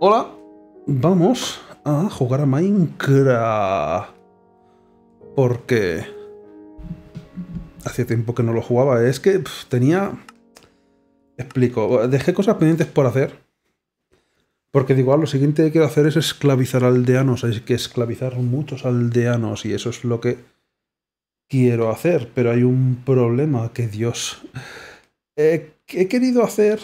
Hola, vamos a jugar a Minecraft. Porque hace tiempo que no lo jugaba. Es que tenía... Explico, dejé cosas pendientes por hacer. Porque digo, ah, lo siguiente que quiero hacer es esclavizar aldeanos. Hay que esclavizar muchos aldeanos y eso es lo que quiero hacer. Pero hay un problema que Dios... Eh, he querido hacer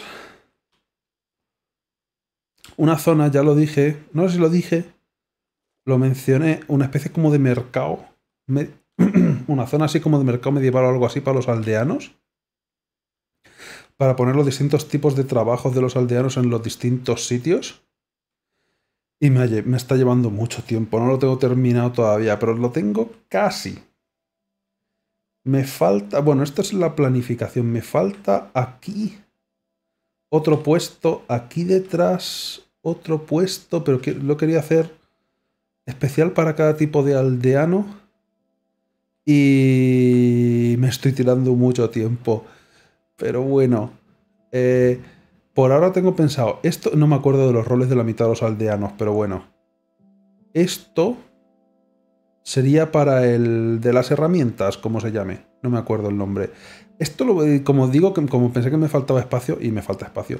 una zona, ya lo dije, no sé si lo dije, lo mencioné, una especie como de mercado, una zona así como de mercado medieval o algo así para los aldeanos, para poner los distintos tipos de trabajos de los aldeanos en los distintos sitios. Y me, me está llevando mucho tiempo, no lo tengo terminado todavía, pero lo tengo casi. Me falta, bueno, esto es la planificación, me falta aquí otro puesto aquí detrás, otro puesto, pero que, lo quería hacer especial para cada tipo de aldeano. Y me estoy tirando mucho tiempo. Pero bueno, eh, por ahora tengo pensado, esto no me acuerdo de los roles de la mitad de los aldeanos, pero bueno. Esto sería para el de las herramientas, como se llame, no me acuerdo el nombre. Esto, lo, eh, como digo, como pensé que me faltaba espacio, y me falta espacio.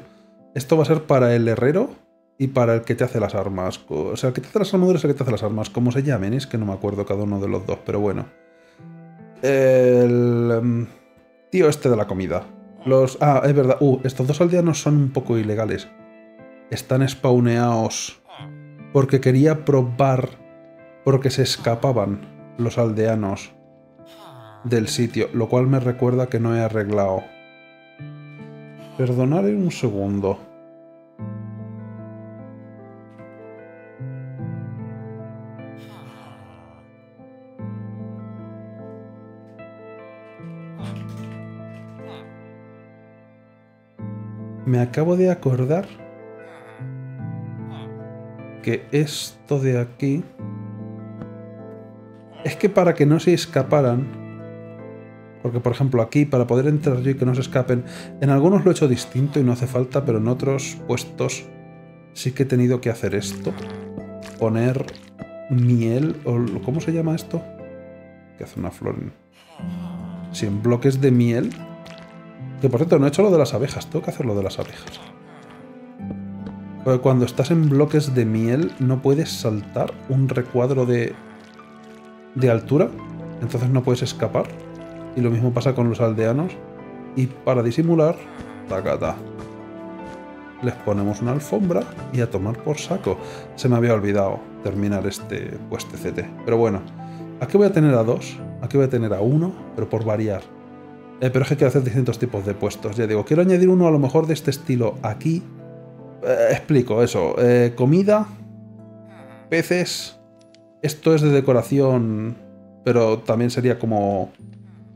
Esto va a ser para el herrero y para el que te hace las armas. O sea, el que te hace las armaduras el que te hace las armas. Como se llamen, es que no me acuerdo cada uno de los dos, pero bueno. El em, tío este de la comida. Los, ah, es verdad. Uh, estos dos aldeanos son un poco ilegales. Están spawneados porque quería probar porque se escapaban los aldeanos del sitio, lo cual me recuerda que no he arreglado. Perdonaré un segundo. Me acabo de acordar que esto de aquí es que para que no se escaparan porque, por ejemplo, aquí, para poder entrar yo y que no se escapen, en algunos lo he hecho distinto y no hace falta, pero en otros puestos sí que he tenido que hacer esto. Poner miel, o ¿cómo se llama esto? Que hace una flor Si en bloques de miel. Que, por cierto, no he hecho lo de las abejas. Tengo que hacer lo de las abejas. Porque cuando estás en bloques de miel no puedes saltar un recuadro de, de altura. Entonces no puedes escapar. Y lo mismo pasa con los aldeanos. Y para disimular, tacata. Les ponemos una alfombra y a tomar por saco. Se me había olvidado terminar este pueste CT. pero bueno, aquí voy a tener a dos, aquí voy a tener a uno, pero por variar. Eh, pero es que hay que hacer distintos tipos de puestos. Ya digo, quiero añadir uno a lo mejor de este estilo aquí. Eh, explico eso. Eh, comida, peces. Esto es de decoración, pero también sería como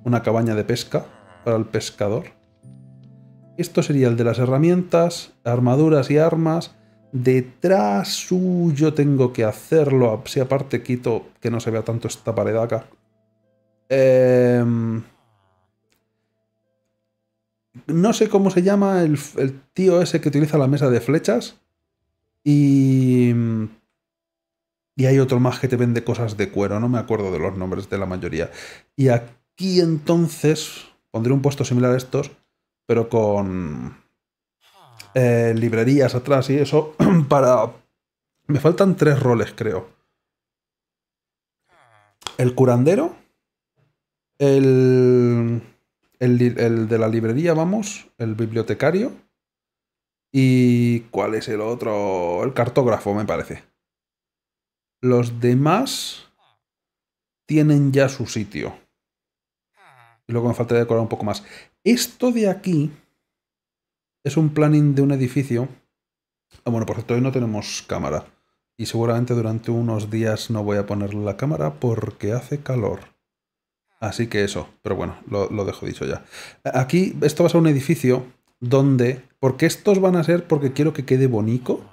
una cabaña de pesca para el pescador. Esto sería el de las herramientas, armaduras y armas. Detrás suyo tengo que hacerlo. Si aparte quito que no se vea tanto esta pared acá. Em, no sé cómo se llama el, el, tío ese que utiliza la mesa de flechas. Y. Y hay otro más que te vende cosas de cuero. No me acuerdo de los nombres de la mayoría. Y aquí y entonces pondré un puesto similar a estos, pero con eh, librerías atrás y eso para... Me faltan tres roles, creo. El curandero, el, el de la librería, vamos, el bibliotecario y... ¿Cuál es el otro? El cartógrafo, me parece. Los demás tienen ya su sitio. Y luego me falta decorar un poco más. Esto de aquí es un planning de un edificio. Ah, bueno, por cierto, hoy no tenemos cámara. Y seguramente durante unos días no voy a poner la cámara porque hace calor. Así que eso, pero bueno, lo, lo dejo dicho ya. Aquí, esto va a ser un edificio donde... Porque estos van a ser porque quiero que quede bonito.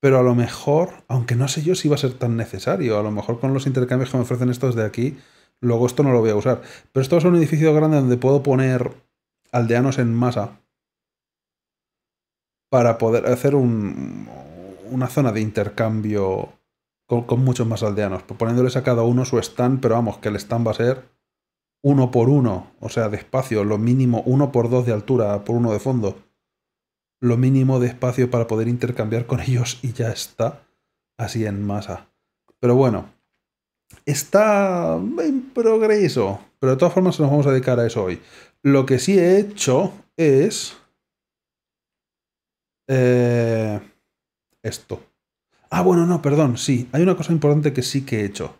Pero a lo mejor, aunque no sé yo si va a ser tan necesario, a lo mejor con los intercambios que me ofrecen estos de aquí, Luego esto no lo voy a usar. Pero esto es un edificio grande donde puedo poner aldeanos en masa para poder hacer un, una zona de intercambio con, con, muchos más aldeanos, pues poniéndoles a cada uno su stand, pero vamos, que el stand va a ser uno por uno, o sea, de espacio, lo mínimo uno por dos de altura, por uno de fondo, lo mínimo de espacio para poder intercambiar con ellos y ya está, así en masa. Pero bueno, está en progreso, pero de todas formas nos vamos a dedicar a eso hoy. Lo que sí he hecho es... Eh, esto. Ah, bueno, no, perdón, sí. Hay una cosa importante que sí que he hecho.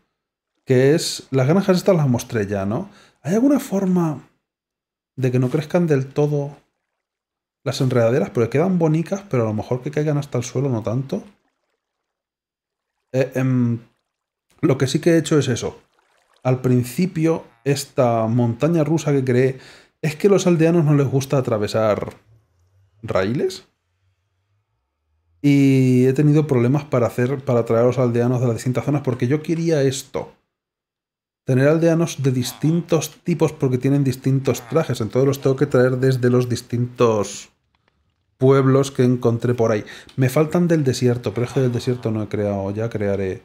Que es... Las granjas estas las mostré ya, ¿no? ¿Hay alguna forma de que no crezcan del todo las enredaderas? Porque quedan bonitas, pero a lo mejor que caigan hasta el suelo no tanto. eh, em, lo que sí que he hecho es eso. Al principio, esta montaña rusa que creé es que a los aldeanos no les gusta atravesar raíles. Y he tenido problemas para hacer, para traer a los aldeanos de las distintas zonas, porque yo quería esto. Tener aldeanos de distintos tipos porque tienen distintos trajes. Entonces los tengo que traer desde los distintos pueblos que encontré por ahí. Me faltan del desierto, pero es del desierto no he creado, ya crearé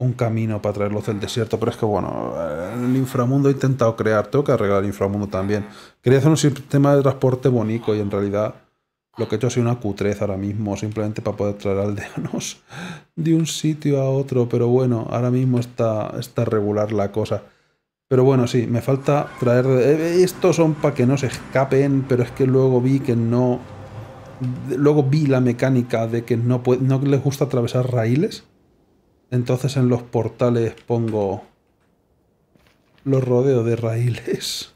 un camino para traerlos del desierto, pero es que bueno, el inframundo he intentado crear, tengo que arreglar el inframundo también. Quería hacer un sistema de transporte bonito y en realidad lo que he hecho ha sido una cutrez ahora mismo, simplemente para poder traer aldeanos de un sitio a otro, pero bueno, ahora mismo está, está regular la cosa. Pero bueno, sí, me falta traer... Eh, estos son para que no se escapen, pero es que luego vi que no... Luego vi la mecánica de que no, puede, no les gusta atravesar raíles entonces en los portales pongo los rodeos de raíles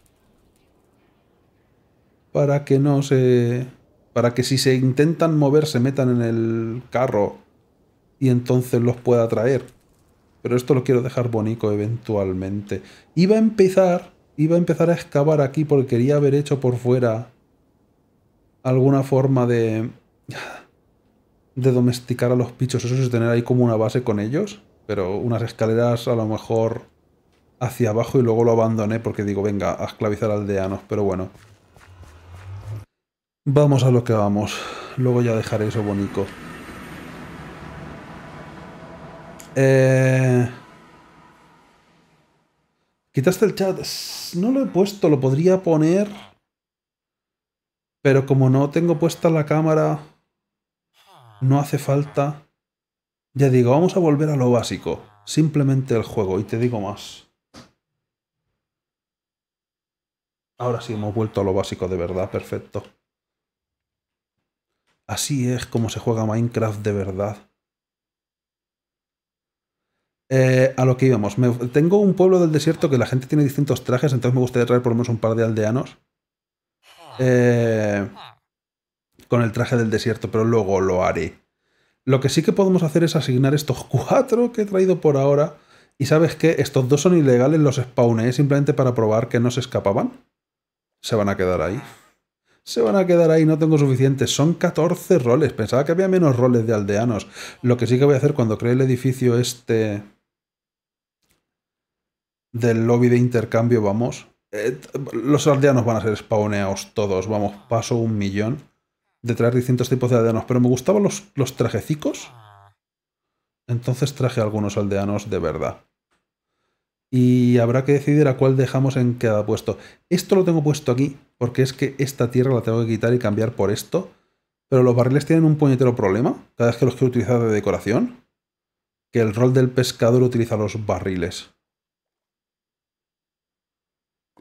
para que no se... para que si se intentan mover se metan en el carro y entonces los pueda traer. Pero esto lo quiero dejar bonito eventualmente. Iba a empezar, iba a empezar a excavar aquí porque quería haber hecho por fuera alguna forma de de domesticar a los bichos Eso es tener ahí como una base con ellos, pero unas escaleras a lo mejor hacia abajo y luego lo abandoné porque digo, venga, a esclavizar aldeanos, pero bueno. Vamos a lo que vamos. Luego ya dejaré eso bonito. Eh, ¿Quitaste el chat? No lo he puesto, lo podría poner. Pero como no tengo puesta la cámara no hace falta... Ya digo, vamos a volver a lo básico. Simplemente el juego, y te digo más. Ahora sí hemos vuelto a lo básico de verdad, perfecto. Así es como se juega Minecraft de verdad. Eh, a lo que íbamos. tengo un pueblo del desierto que la gente tiene distintos trajes, entonces me gustaría traer por lo menos un par de aldeanos. Eh, con el traje del desierto, pero luego lo haré. Lo que sí que podemos hacer es asignar estos cuatro que he traído por ahora. Y sabes que estos dos son ilegales, los spawné simplemente para probar que no se escapaban. Se van a quedar ahí. Se van a quedar ahí, no tengo suficientes. Son 14 roles. Pensaba que había menos roles de aldeanos. Lo que sí que voy a hacer cuando cree el edificio este del lobby de intercambio, vamos. Eh, los aldeanos van a ser spawneados todos, vamos, paso un millón de traer distintos tipos de aldeanos, pero me gustaban los, los trajecicos. Entonces traje algunos aldeanos de verdad. Y habrá que decidir a cuál dejamos en cada puesto. Esto lo tengo puesto aquí, porque es que esta tierra la tengo que quitar y cambiar por esto. Pero los barriles tienen un puñetero problema, cada vez que los quiero utilizar de decoración, que el rol del pescador utiliza los barriles.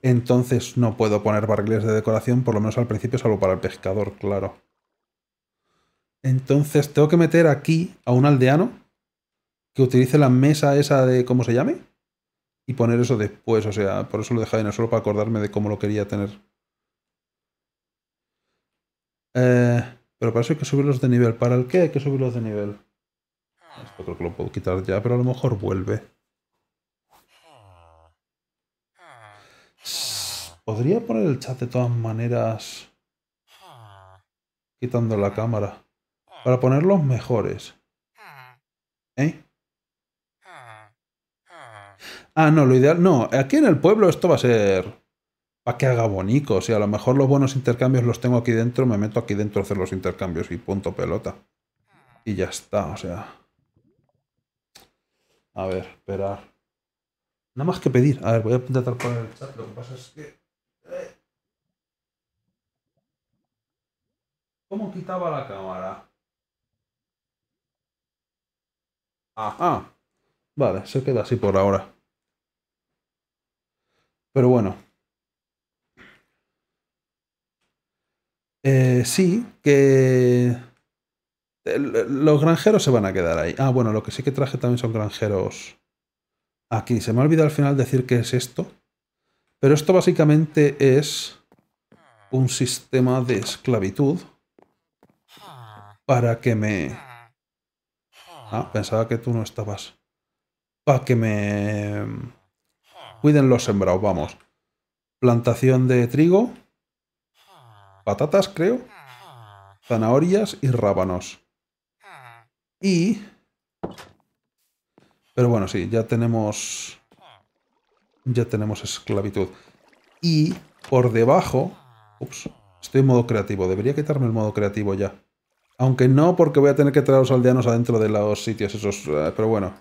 Entonces no puedo poner barriles de decoración, por lo menos al principio, salvo para el pescador, claro. Entonces tengo que meter aquí a un aldeano que utilice la mesa esa de cómo se llame y poner eso después. O sea, por eso lo dejado en solo para acordarme de cómo lo quería tener. Eh, pero para eso hay que subirlos de nivel. ¿Para el qué hay que subirlos de nivel? Esto creo que lo puedo quitar ya, pero a lo mejor vuelve. Podría poner el chat de todas maneras quitando la cámara para poner los mejores. Ah. ¿Eh? Ah. ah, no, lo ideal... No, aquí en el pueblo esto va a ser... Para que haga bonito. O sea, a lo mejor los buenos intercambios los tengo aquí dentro, me meto aquí dentro a hacer los intercambios y punto pelota. Ah. Y ya está, o sea... A ver, esperar. Nada más que pedir. A ver, voy a intentar poner el chat. Lo que pasa es que... Eh. ¿Cómo quitaba la cámara? Ajá. Ah. Ah, vale, se queda así por ahora. Pero bueno. Eh, sí, que eh, los granjeros se van a quedar ahí. Ah, bueno, lo que sí que traje también son granjeros. Aquí, se me ha olvidado al final decir qué es esto. Pero esto básicamente es un sistema de esclavitud ah. para que me Ah, pensaba que tú no estabas. Para ah, que me... Cuiden los sembrados, vamos. Plantación de trigo. Patatas, creo. Zanahorias y rábanos. Y... Pero bueno, sí, ya tenemos... Ya tenemos esclavitud. Y por debajo... Ups, estoy en modo creativo. Debería quitarme el modo creativo ya. Aunque no, porque voy a tener que traer a los aldeanos adentro de los sitios esos. Eh, pero bueno.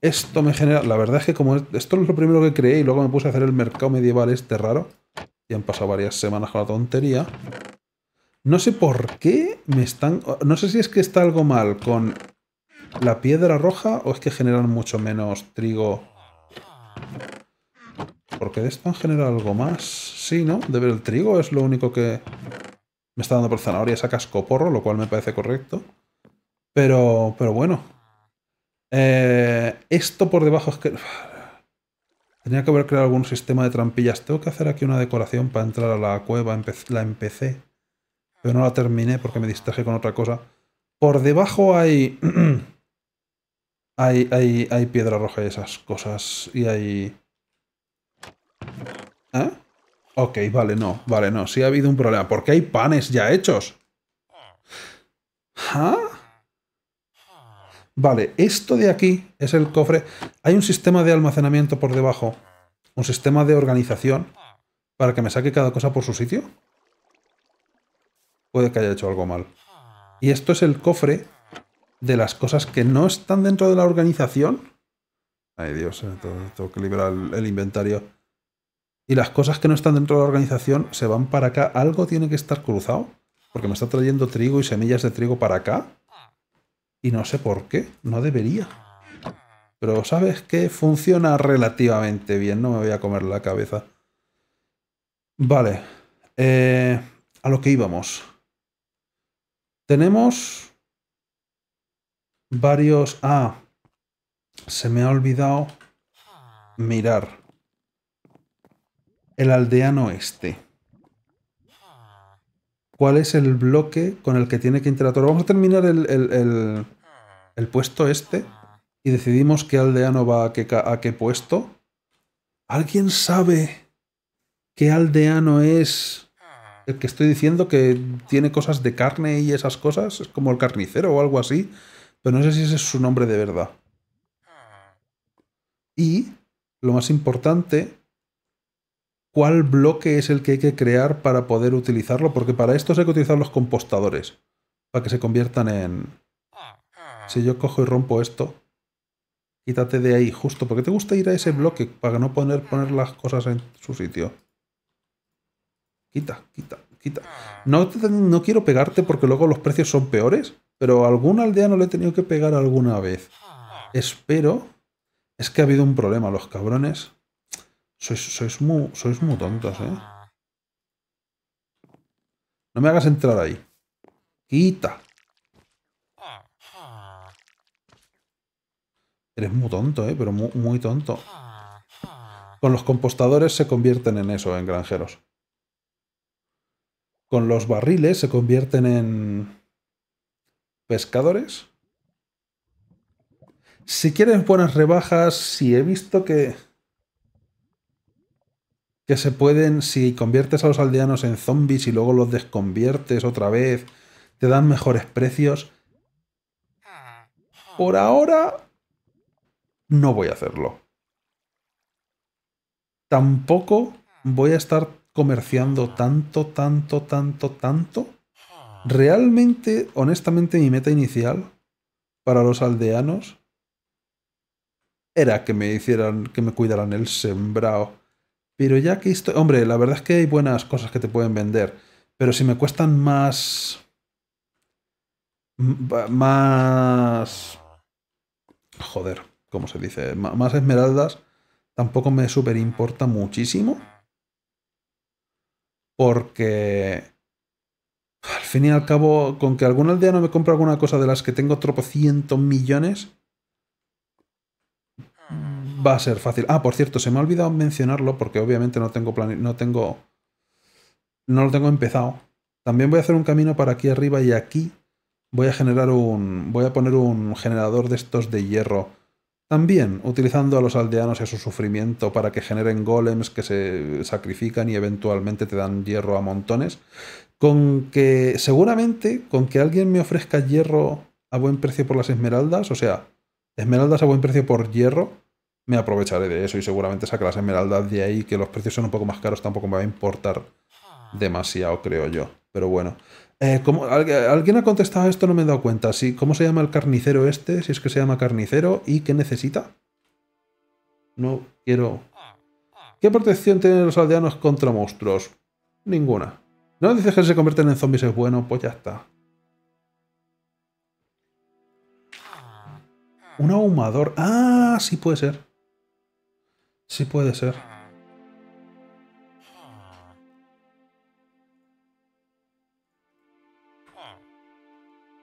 Esto me genera... La verdad es que como esto es lo primero que creé y luego me puse a hacer el mercado medieval este raro. Y han pasado varias semanas con la tontería. No sé por qué me están... No sé si es que está algo mal con la piedra roja o es que generan mucho menos trigo. Porque de esto han generado algo más. Sí, ¿no? De ver el trigo es lo único que... Me está dando por zanahoria sacas casco porro, lo cual me parece correcto. Pero, pero bueno. Eh, esto por debajo es que... Tenía que haber creado algún sistema de trampillas. Tengo que hacer aquí una decoración para entrar a la cueva. la empecé. Pero no la terminé porque me distraje con otra cosa. Por debajo hay... hay, hay, hay piedra roja y esas cosas. Y hay... Ok, vale, no, vale, no. Sí ha habido un problema. Porque hay panes ya hechos. ¿Ah? Vale, esto de aquí es el cofre. Hay un sistema de almacenamiento por debajo. Un sistema de organización. Para que me saque cada cosa por su sitio. Puede que haya hecho algo mal. Y esto es el cofre de las cosas que no están dentro de la organización. Ay Dios, eh, tengo, que liberar el inventario y las cosas que no están dentro de la organización se van para acá. Algo tiene que estar cruzado, porque me está trayendo trigo y semillas de trigo para acá. Y no sé por qué, no debería. Pero sabes que funciona relativamente bien, no me voy a comer la cabeza. Vale, eh, a lo que íbamos. Tenemos varios... Ah, se me ha olvidado mirar. El aldeano este. ¿Cuál es el bloque con el que tiene que interactuar? Vamos a terminar el, puesto este y decidimos qué aldeano va a qué puesto. ¿Alguien sabe qué aldeano es el que estoy diciendo que tiene cosas de carne y esas cosas? Es como el carnicero o algo así, pero no sé si ese es su nombre de verdad. Y lo más importante cuál bloque es el que hay que crear para poder utilizarlo, porque para esto hay que utilizar los compostadores, para que se conviertan en... Si yo cojo y rompo esto, quítate de ahí justo, porque te gusta ir a ese bloque para no poner, poner las cosas en su sitio. Quita, quita, quita. No, no quiero pegarte porque luego los precios son peores, pero a aldea aldeano le he tenido que pegar alguna vez. Espero... Es que ha habido un problema, los cabrones sois, sois, muy, sois muy tontos, ¿eh? Ah. No me hagas entrar ahí. Quita. Ah, ah. Eres muy tonto, ¿eh? Pero muy, tonto. Con los compostadores se convierten en eso, en granjeros. Con los barriles se convierten en... pescadores. Si quieres buenas rebajas, si he visto que que se pueden, si conviertes a los aldeanos en zombies y luego los desconviertes otra vez, te dan mejores precios. Por ahora, no voy a hacerlo. Tampoco voy a estar comerciando tanto, tanto, tanto, tanto. Realmente, honestamente, mi meta inicial para los aldeanos era que me hicieran, que me cuidaran el sembrado pero ya que esto, Hombre, la verdad es que hay buenas cosas que te pueden vender. Pero si me cuestan más... Más... Joder, ¿cómo se dice? más esmeraldas. Tampoco me superimporta importa muchísimo. Porque... Al fin y al cabo, con que algún no me compre alguna cosa de las que tengo tropocientos millones, va a ser fácil. Ah, por cierto, se me ha olvidado mencionarlo porque obviamente no tengo plan... no tengo no lo tengo empezado. También voy a hacer un camino para aquí arriba y aquí voy a generar un voy a poner un generador de estos de hierro. También utilizando a los aldeanos y a su sufrimiento para que generen golems que se sacrifican y eventualmente te dan hierro a montones. Con que seguramente con que alguien me ofrezca hierro a buen precio por las esmeraldas, o sea, esmeraldas a buen precio por hierro, me aprovecharé de eso y seguramente sacarás las esmeraldas de ahí, que los precios son un poco más caros, tampoco me va a importar demasiado, creo yo. Pero bueno. Eh, ¿Alguien ha contestado esto? No me he dado cuenta. ¿Cómo se llama el carnicero este? Si es que se llama carnicero. ¿Y qué necesita? No quiero... ¿Qué protección tienen los aldeanos contra monstruos? Ninguna. ¿No dices que se convierten en zombies es bueno? Pues ya está. Un ahumador. Ah, sí puede ser. Sí puede ser.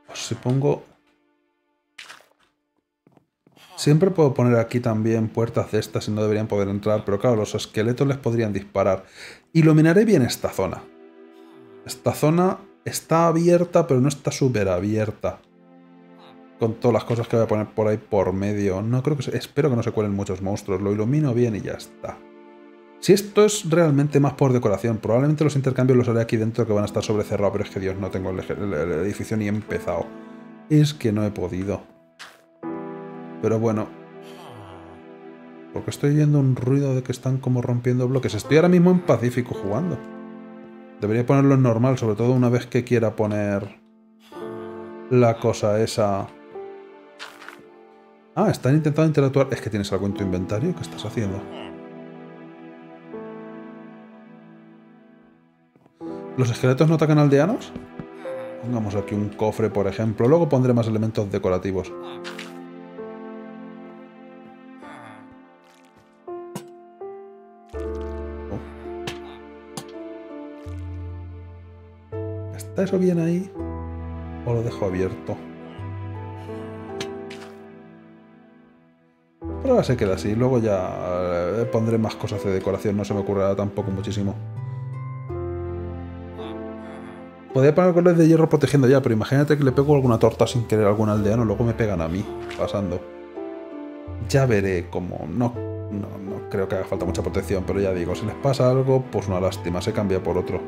Pues si pongo... Siempre puedo poner aquí también puertas de estas y no deberían poder entrar, pero claro, los esqueletos les podrían disparar. Iluminaré bien esta zona. Esta zona está abierta, pero no está súper abierta con todas las cosas que voy a poner por ahí por medio. No creo que se, espero que no se cuelen muchos monstruos. Lo ilumino bien y ya está. Si esto es realmente más por decoración, probablemente los intercambios los haré aquí dentro que van a estar sobrecerrados, pero es que Dios, no tengo el, edificio ni empezado. Es que no he podido. Pero bueno. Porque estoy oyendo un ruido de que están como rompiendo bloques. Estoy ahora mismo en Pacífico jugando. Debería ponerlo en normal, sobre todo una vez que quiera poner la cosa esa Ah, están intentando interactuar. Es que tienes algo en tu inventario. ¿Qué estás haciendo? ¿Los esqueletos no atacan aldeanos? Pongamos aquí un cofre, por ejemplo. Luego pondré más elementos decorativos. Oh. ¿Está eso bien ahí? ¿O lo dejo abierto? ahora se queda así, luego ya eh, pondré más cosas de decoración, no se me ocurrirá tampoco muchísimo. Podría poner colores de hierro protegiendo ya, pero imagínate que le pego alguna torta sin querer a algún aldeano, luego me pegan a mí, pasando. Ya veré cómo... No, no, creo que haga falta mucha protección, pero ya digo, si les pasa algo, pues una lástima, se cambia por otro.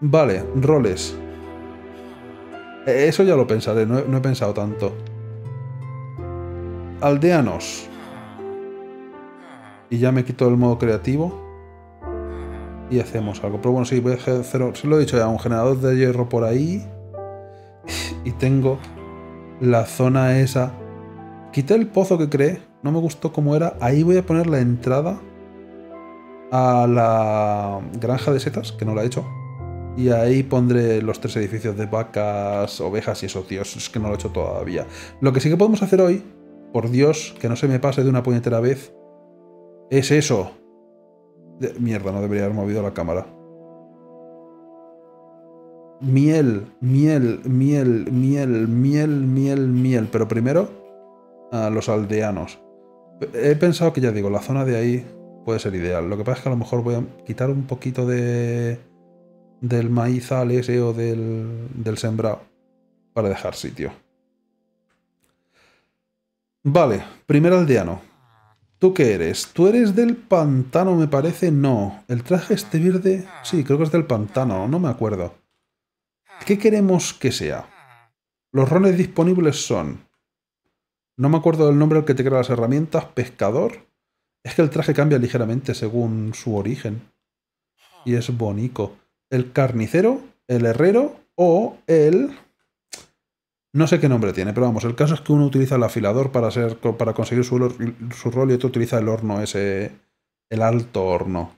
Vale, roles. Eh, eso ya lo pensaré, no he pensado tanto aldeanos. Y ya me quito el modo creativo. Y hacemos algo. Pero bueno, sí, voy a hacer, se lo he dicho ya, un generador de hierro por ahí. Y tengo la zona esa. Quité el pozo que creé. No me gustó cómo era. Ahí voy a poner la entrada a la granja de setas, que no la he hecho. Y ahí pondré los tres edificios de vacas, ovejas y eso. Es que no lo he hecho todavía. Lo que sí que podemos hacer hoy por Dios, que no se me pase de una puñetera vez. Es eso. Mierda, no debería haber movido la cámara. Miel, miel, miel, miel, miel, miel, miel. Pero primero a los aldeanos. He pensado que ya digo, la zona de ahí puede ser ideal. Lo que pasa es que a lo mejor voy a quitar un poquito de del maíz al ese o del, del sembrado para dejar sitio. Vale, primer aldeano. ¿Tú qué eres? ¿Tú eres del pantano, me parece? No. ¿El traje este verde? Sí, creo que es del pantano, no me acuerdo. ¿Qué queremos que sea? Los rones disponibles son... No me acuerdo del nombre al que te crea las herramientas. ¿Pescador? Es que el traje cambia ligeramente según su origen. Y es bonito. ¿El carnicero? ¿El herrero? ¿O el...? No sé qué nombre tiene, pero vamos, el caso es que uno utiliza el afilador para, para conseguir su, rol y otro utiliza el horno ese, el alto horno.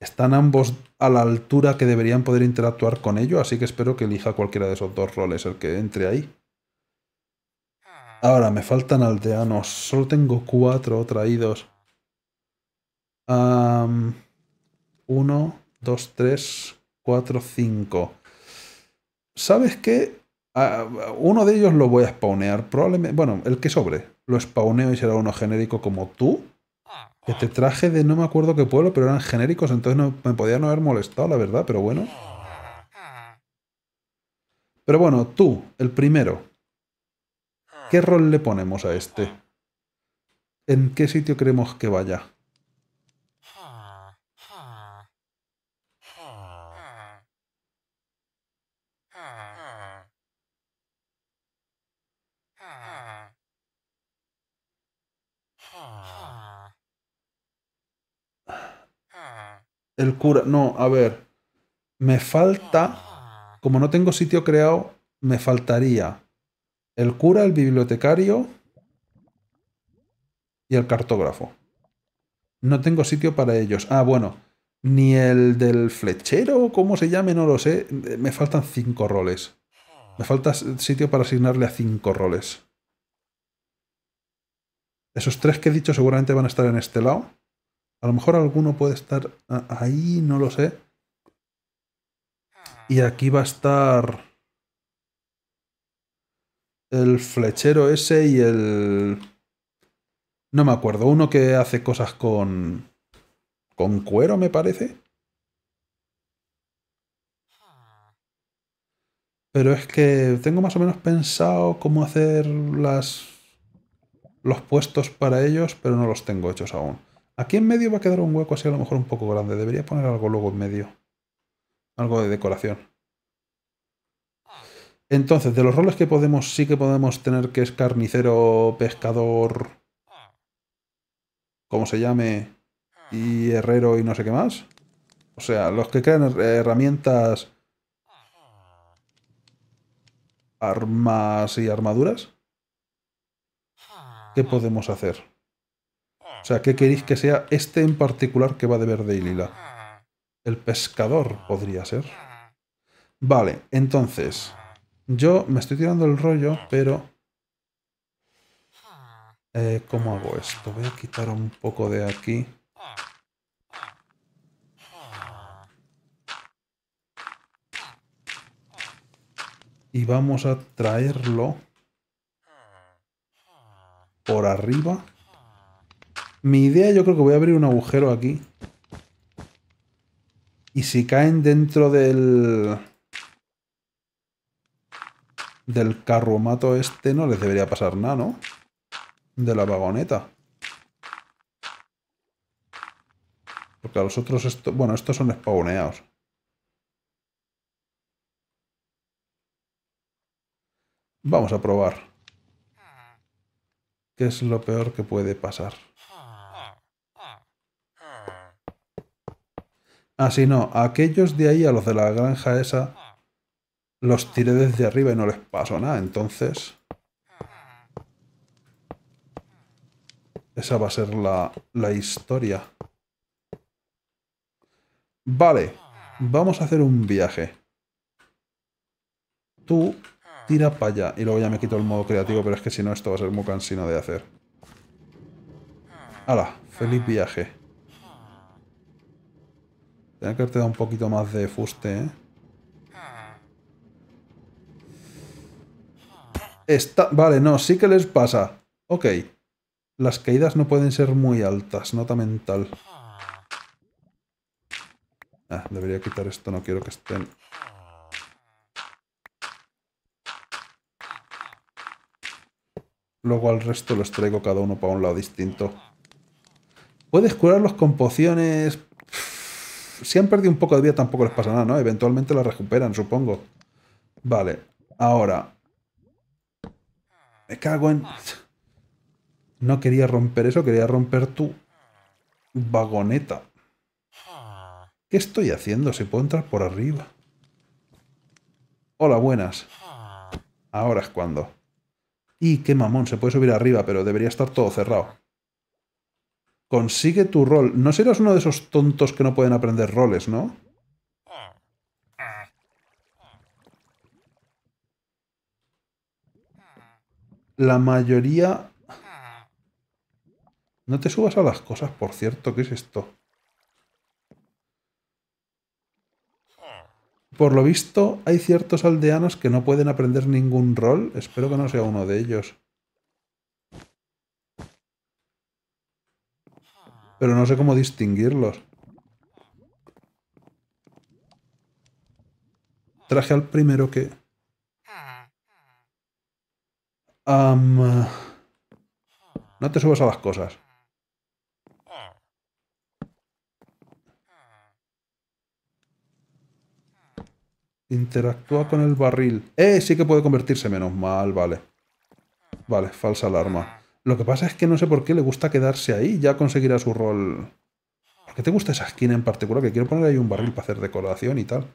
Están ambos a la altura que deberían poder interactuar con ello, así que espero que elija cualquiera de esos dos roles, el que entre ahí. Ahora, me faltan aldeanos. Solo tengo cuatro traídos. uno, dos, tres, cuatro, cinco. ¿Sabes qué? Ah, uno de ellos lo voy a spawnear, probablemente. Bueno, el que sobre. Lo spawneo y será uno genérico como tú. Ah, que te traje de no me acuerdo qué pueblo, pero eran genéricos, entonces no, me podía no haber molestado, la verdad, pero bueno. Pero bueno, tú, el primero. ¿Qué ah. rol le ponemos a este? ¿En qué sitio queremos que vaya? el cura. No, a ver. Me falta. Como no tengo sitio creado, me faltaría el cura, el bibliotecario y el cartógrafo. No tengo sitio para ellos. Ah, bueno. Ni el del flechero, como se llame, no lo sé. Me faltan cinco roles. Me falta sitio para asignarle a cinco roles. Esos tres que he dicho seguramente van a estar en este lado. A lo mejor alguno puede estar ahí, no lo sé. Y aquí va a estar el flechero ese y el... No me acuerdo, uno que hace cosas con... con cuero, me parece. Pero es que tengo más o menos pensado cómo hacer las... los puestos para ellos, pero no los tengo hechos aún. Aquí en medio va a quedar un hueco así a lo mejor un poco grande. Debería poner algo luego en medio. Algo de decoración. Entonces, de los roles que podemos, sí que podemos tener que es carnicero, pescador, como se llame, y herrero y no sé qué más. O sea, los que crean herramientas, armas y armaduras. ¿Qué podemos hacer? O sea, ¿qué queréis que sea este en particular que va de verde y lila? El pescador podría ser. Vale, entonces... Yo me estoy tirando el rollo, pero... Eh, ¿Cómo hago esto? Voy a quitar un poco de aquí. Y vamos a traerlo por arriba. Mi idea, yo creo que voy a abrir un agujero aquí. Y si caen dentro del... Del carromato este no les debería pasar nada, ¿no? De la vagoneta. Porque a los otros... Esto, bueno, estos son espagoneados. Vamos a probar. ¿Qué es lo peor que puede pasar? Así ah, no, aquellos de ahí, a los de la granja esa, los tiré desde arriba y no les pasó nada, entonces... Esa va a ser la, historia. Vale, vamos a hacer un viaje. Tú tira para allá. Y luego ya me quito el modo creativo, pero es que si no esto va a ser muy cansino de hacer. ¡Hala! ¡Feliz viaje! Tengo que haberte dado un poquito más de fuste, ¿eh? Está... Vale, no, sí que les pasa. Ok. Las caídas no pueden ser muy altas, nota mental. Ah, debería quitar esto, no quiero que estén... Luego al resto los traigo cada uno para un lado distinto. Puedes curarlos con pociones, si han perdido un poco de vida tampoco les pasa nada, ¿no? Eventualmente la recuperan, supongo. Vale, ahora. Me cago en... No quería romper eso, quería romper tu vagoneta. ¿Qué estoy haciendo? Si puedo entrar por arriba. Hola, buenas. Ahora es cuando. Y qué mamón, se puede subir arriba, pero debería estar todo cerrado. Consigue tu rol. No serás uno de esos tontos que no pueden aprender roles, ¿no? La mayoría... No te subas a las cosas, por cierto. ¿Qué es esto? Por lo visto, hay ciertos aldeanos que no pueden aprender ningún rol. Espero que no sea uno de ellos. Pero no sé cómo distinguirlos. Traje al primero que... no te subas a las cosas. Interactúa con el barril. ¡Eh! Sí que puede convertirse, menos mal, vale. Vale, falsa alarma. Lo que pasa es que no sé por qué le gusta quedarse ahí, ya conseguirá su rol. ¿Por qué te gusta esa esquina en particular? Que quiero poner ahí un barril para hacer decoración y tal.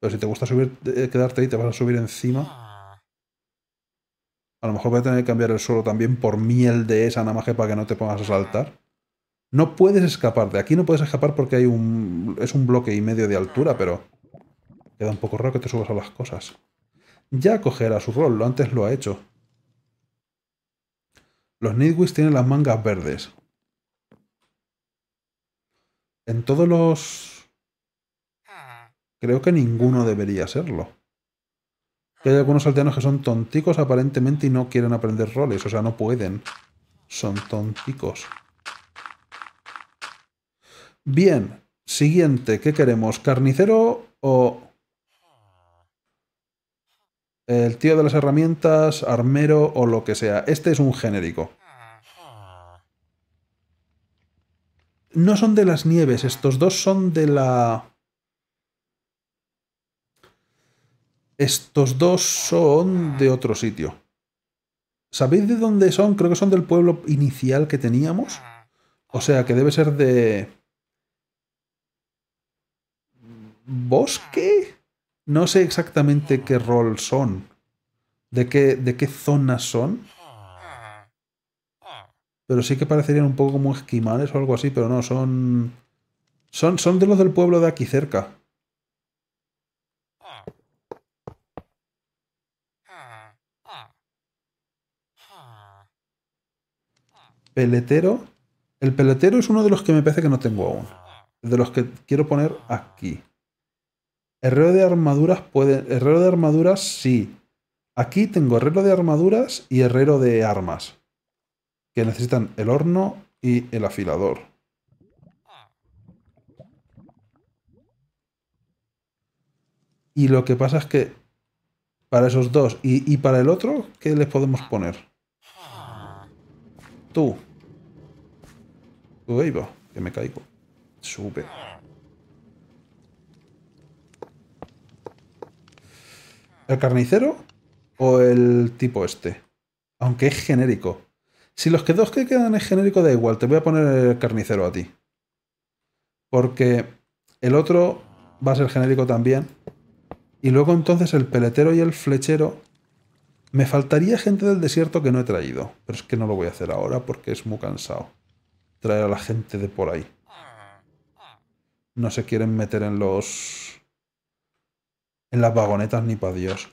Pero si te gusta subir, eh, quedarte ahí, te vas a subir encima. A lo mejor voy a tener que cambiar el suelo también por miel de esa nada que para que no te pongas a saltar. No puedes escapar, de aquí no puedes escapar porque hay un es un bloque y medio de altura, pero queda un poco raro que te subas a las cosas. Ya cogerá su rol, lo antes lo ha hecho. Los Nidwis tienen las mangas verdes. En todos los... Creo que ninguno debería serlo. hay algunos aldeanos que son tonticos aparentemente y no quieren aprender roles. O sea, no pueden. Son tonticos. Bien. Siguiente. ¿Qué queremos? ¿Carnicero o el tío de las herramientas, armero o lo que sea. Este es un genérico. No son de las nieves, estos dos son de la... Estos dos son de otro sitio. ¿Sabéis de dónde son? Creo que son del pueblo inicial que teníamos. O sea, que debe ser de... ¿Bosque? No sé exactamente qué rol son, de qué, de qué zonas son, pero sí que parecerían un poco como esquimales o algo así, pero no, son... Son, son de los del pueblo de aquí cerca. Peletero. El peletero es uno de los que me parece que no tengo aún. De los que quiero poner aquí. Herrero de armaduras puede. Herrero de armaduras, sí. Aquí tengo herrero de armaduras y herrero de armas. Que necesitan el horno y el afilador. Y lo que pasa es que para esos dos y, para el otro, ¿qué les podemos poner? Tú. Tú, que me caigo. Sube. ¿El carnicero o el tipo este? Aunque es genérico. Si los que dos que quedan es genérico, da igual. Te voy a poner el carnicero a ti. Porque el otro va a ser genérico también. Y luego entonces el peletero y el flechero. Me faltaría gente del desierto que no he traído. Pero es que no lo voy a hacer ahora porque es muy cansado. Traer a la gente de por ahí. No se quieren meter en los en las vagonetas ni para Dios.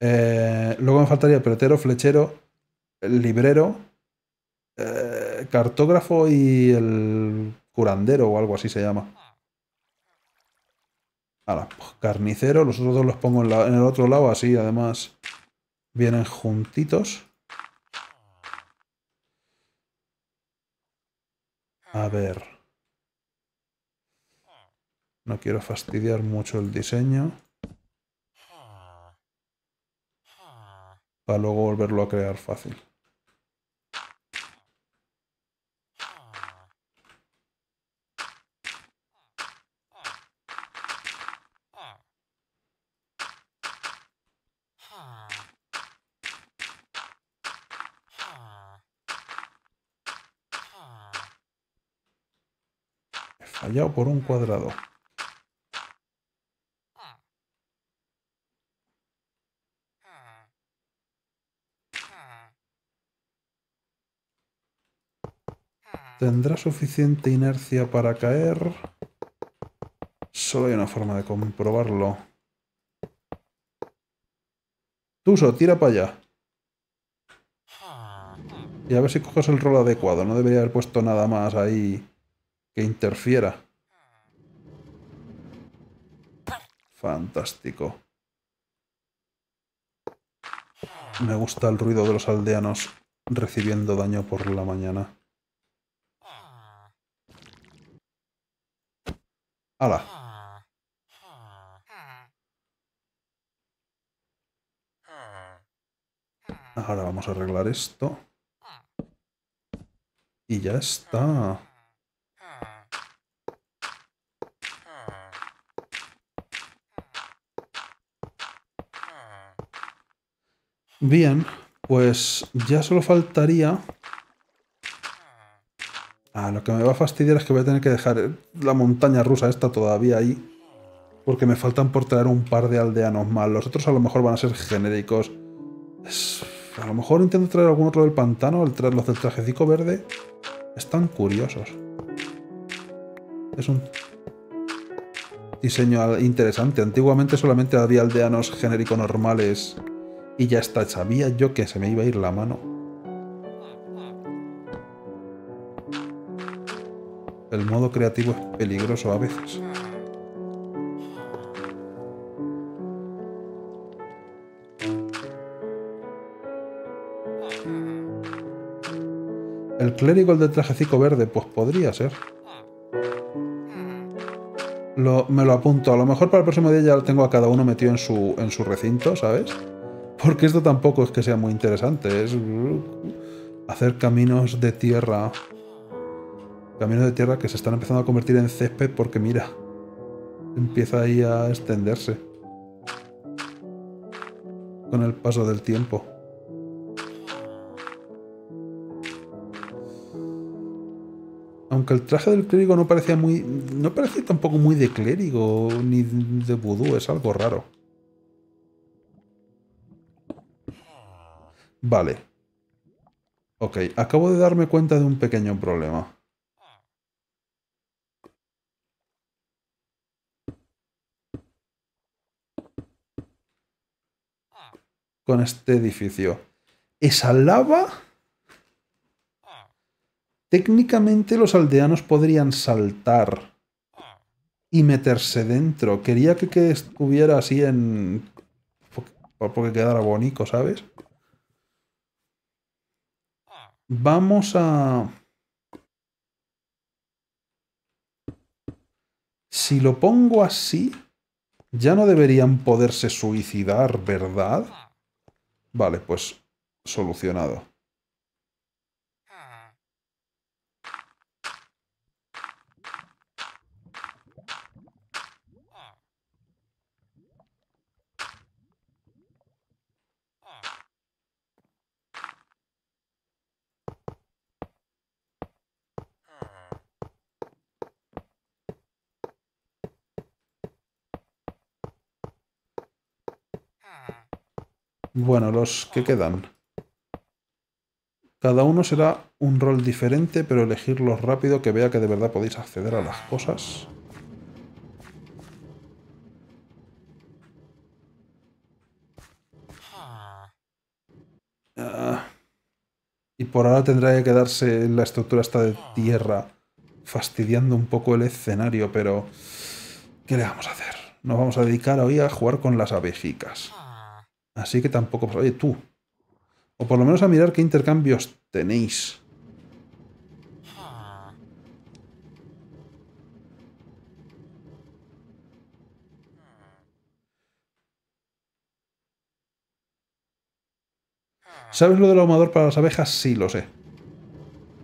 Eh, luego me faltaría pelotero, flechero, librero, eh, cartógrafo y el curandero o algo así se llama. Pues carnicero, los otros dos los pongo en el otro lado, así además vienen juntitos. A ver. No quiero fastidiar mucho el diseño. Para luego volverlo a crear fácil. o por un cuadrado. ¿Tendrá suficiente inercia para caer? Solo hay una forma de comprobarlo. Tuso, tira para allá. Y a ver si coges el rol adecuado. No debería haber puesto nada más ahí que interfiera. Fantástico. Me gusta el ruido de los aldeanos recibiendo daño por la mañana. ¡Hala! Ahora vamos a arreglar esto. Y ya está. Bien, pues ya solo faltaría... Ah, lo que me va a fastidiar es que voy a tener que dejar la montaña rusa esta todavía ahí. Porque me faltan por traer un par de aldeanos más. Los otros a lo mejor van a ser genéricos. A lo mejor intento traer algún otro del pantano, el los del trajecico verde. Están curiosos. Es un diseño interesante. Antiguamente solamente había aldeanos genéricos normales y ya está, sabía yo que se me iba a ir la mano. El modo creativo es peligroso a veces. El clérigo el del trajecico verde, pues podría ser. me lo apunto. A lo mejor para el próximo día ya lo tengo a cada uno metido en su, en su recinto, ¿sabes? Porque esto tampoco es que sea muy interesante. Es hacer caminos de tierra. Caminos de tierra que se están empezando a convertir en césped porque mira, empieza ahí a extenderse. Con el paso del tiempo. aunque el traje del clérigo no parecía muy. no parecía tampoco muy de clérigo ni de vudú, es algo raro. Vale. Ok, acabo de darme cuenta de un pequeño problema. Con este edificio. Esa lava... Técnicamente los aldeanos podrían saltar y meterse dentro. Quería que, estuviera así en... Porque quedara bonito, ¿sabes? Vamos a... Si lo pongo así, ya no deberían poderse suicidar, ¿verdad? Ah. Vale, pues solucionado. Bueno, los que quedan. Cada uno será un rol diferente, pero elegirlos rápido que vea que de verdad podéis acceder a las cosas. Ah. y por ahora tendrá que quedarse en la estructura esta de tierra, fastidiando un poco el escenario, pero... ¿Qué le vamos a hacer? Nos vamos a dedicar hoy a jugar con las abejicas. Así que tampoco... Oye, tú. O por lo menos a mirar qué intercambios tenéis. ¿Sabes lo del ahumador para las abejas? Sí, lo sé.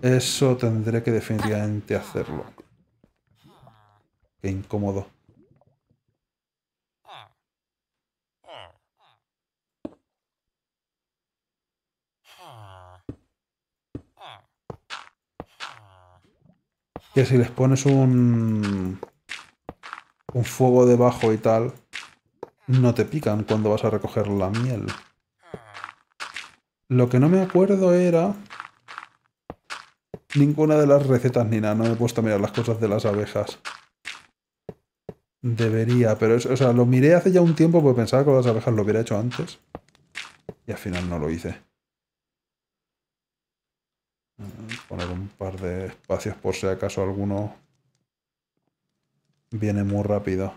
Eso tendré que definitivamente hacerlo. Qué incómodo. que si les pones un, un fuego debajo y tal, no te pican cuando vas a recoger la miel. Lo que no me acuerdo era ninguna de las recetas ni nada. No me he puesto a mirar las cosas de las abejas. Debería, pero eso... o sea, lo miré hace ya un tiempo porque pensaba que las abejas lo hubiera hecho antes. Y al final no lo hice. poner un par de espacios por si acaso alguno viene muy rápido.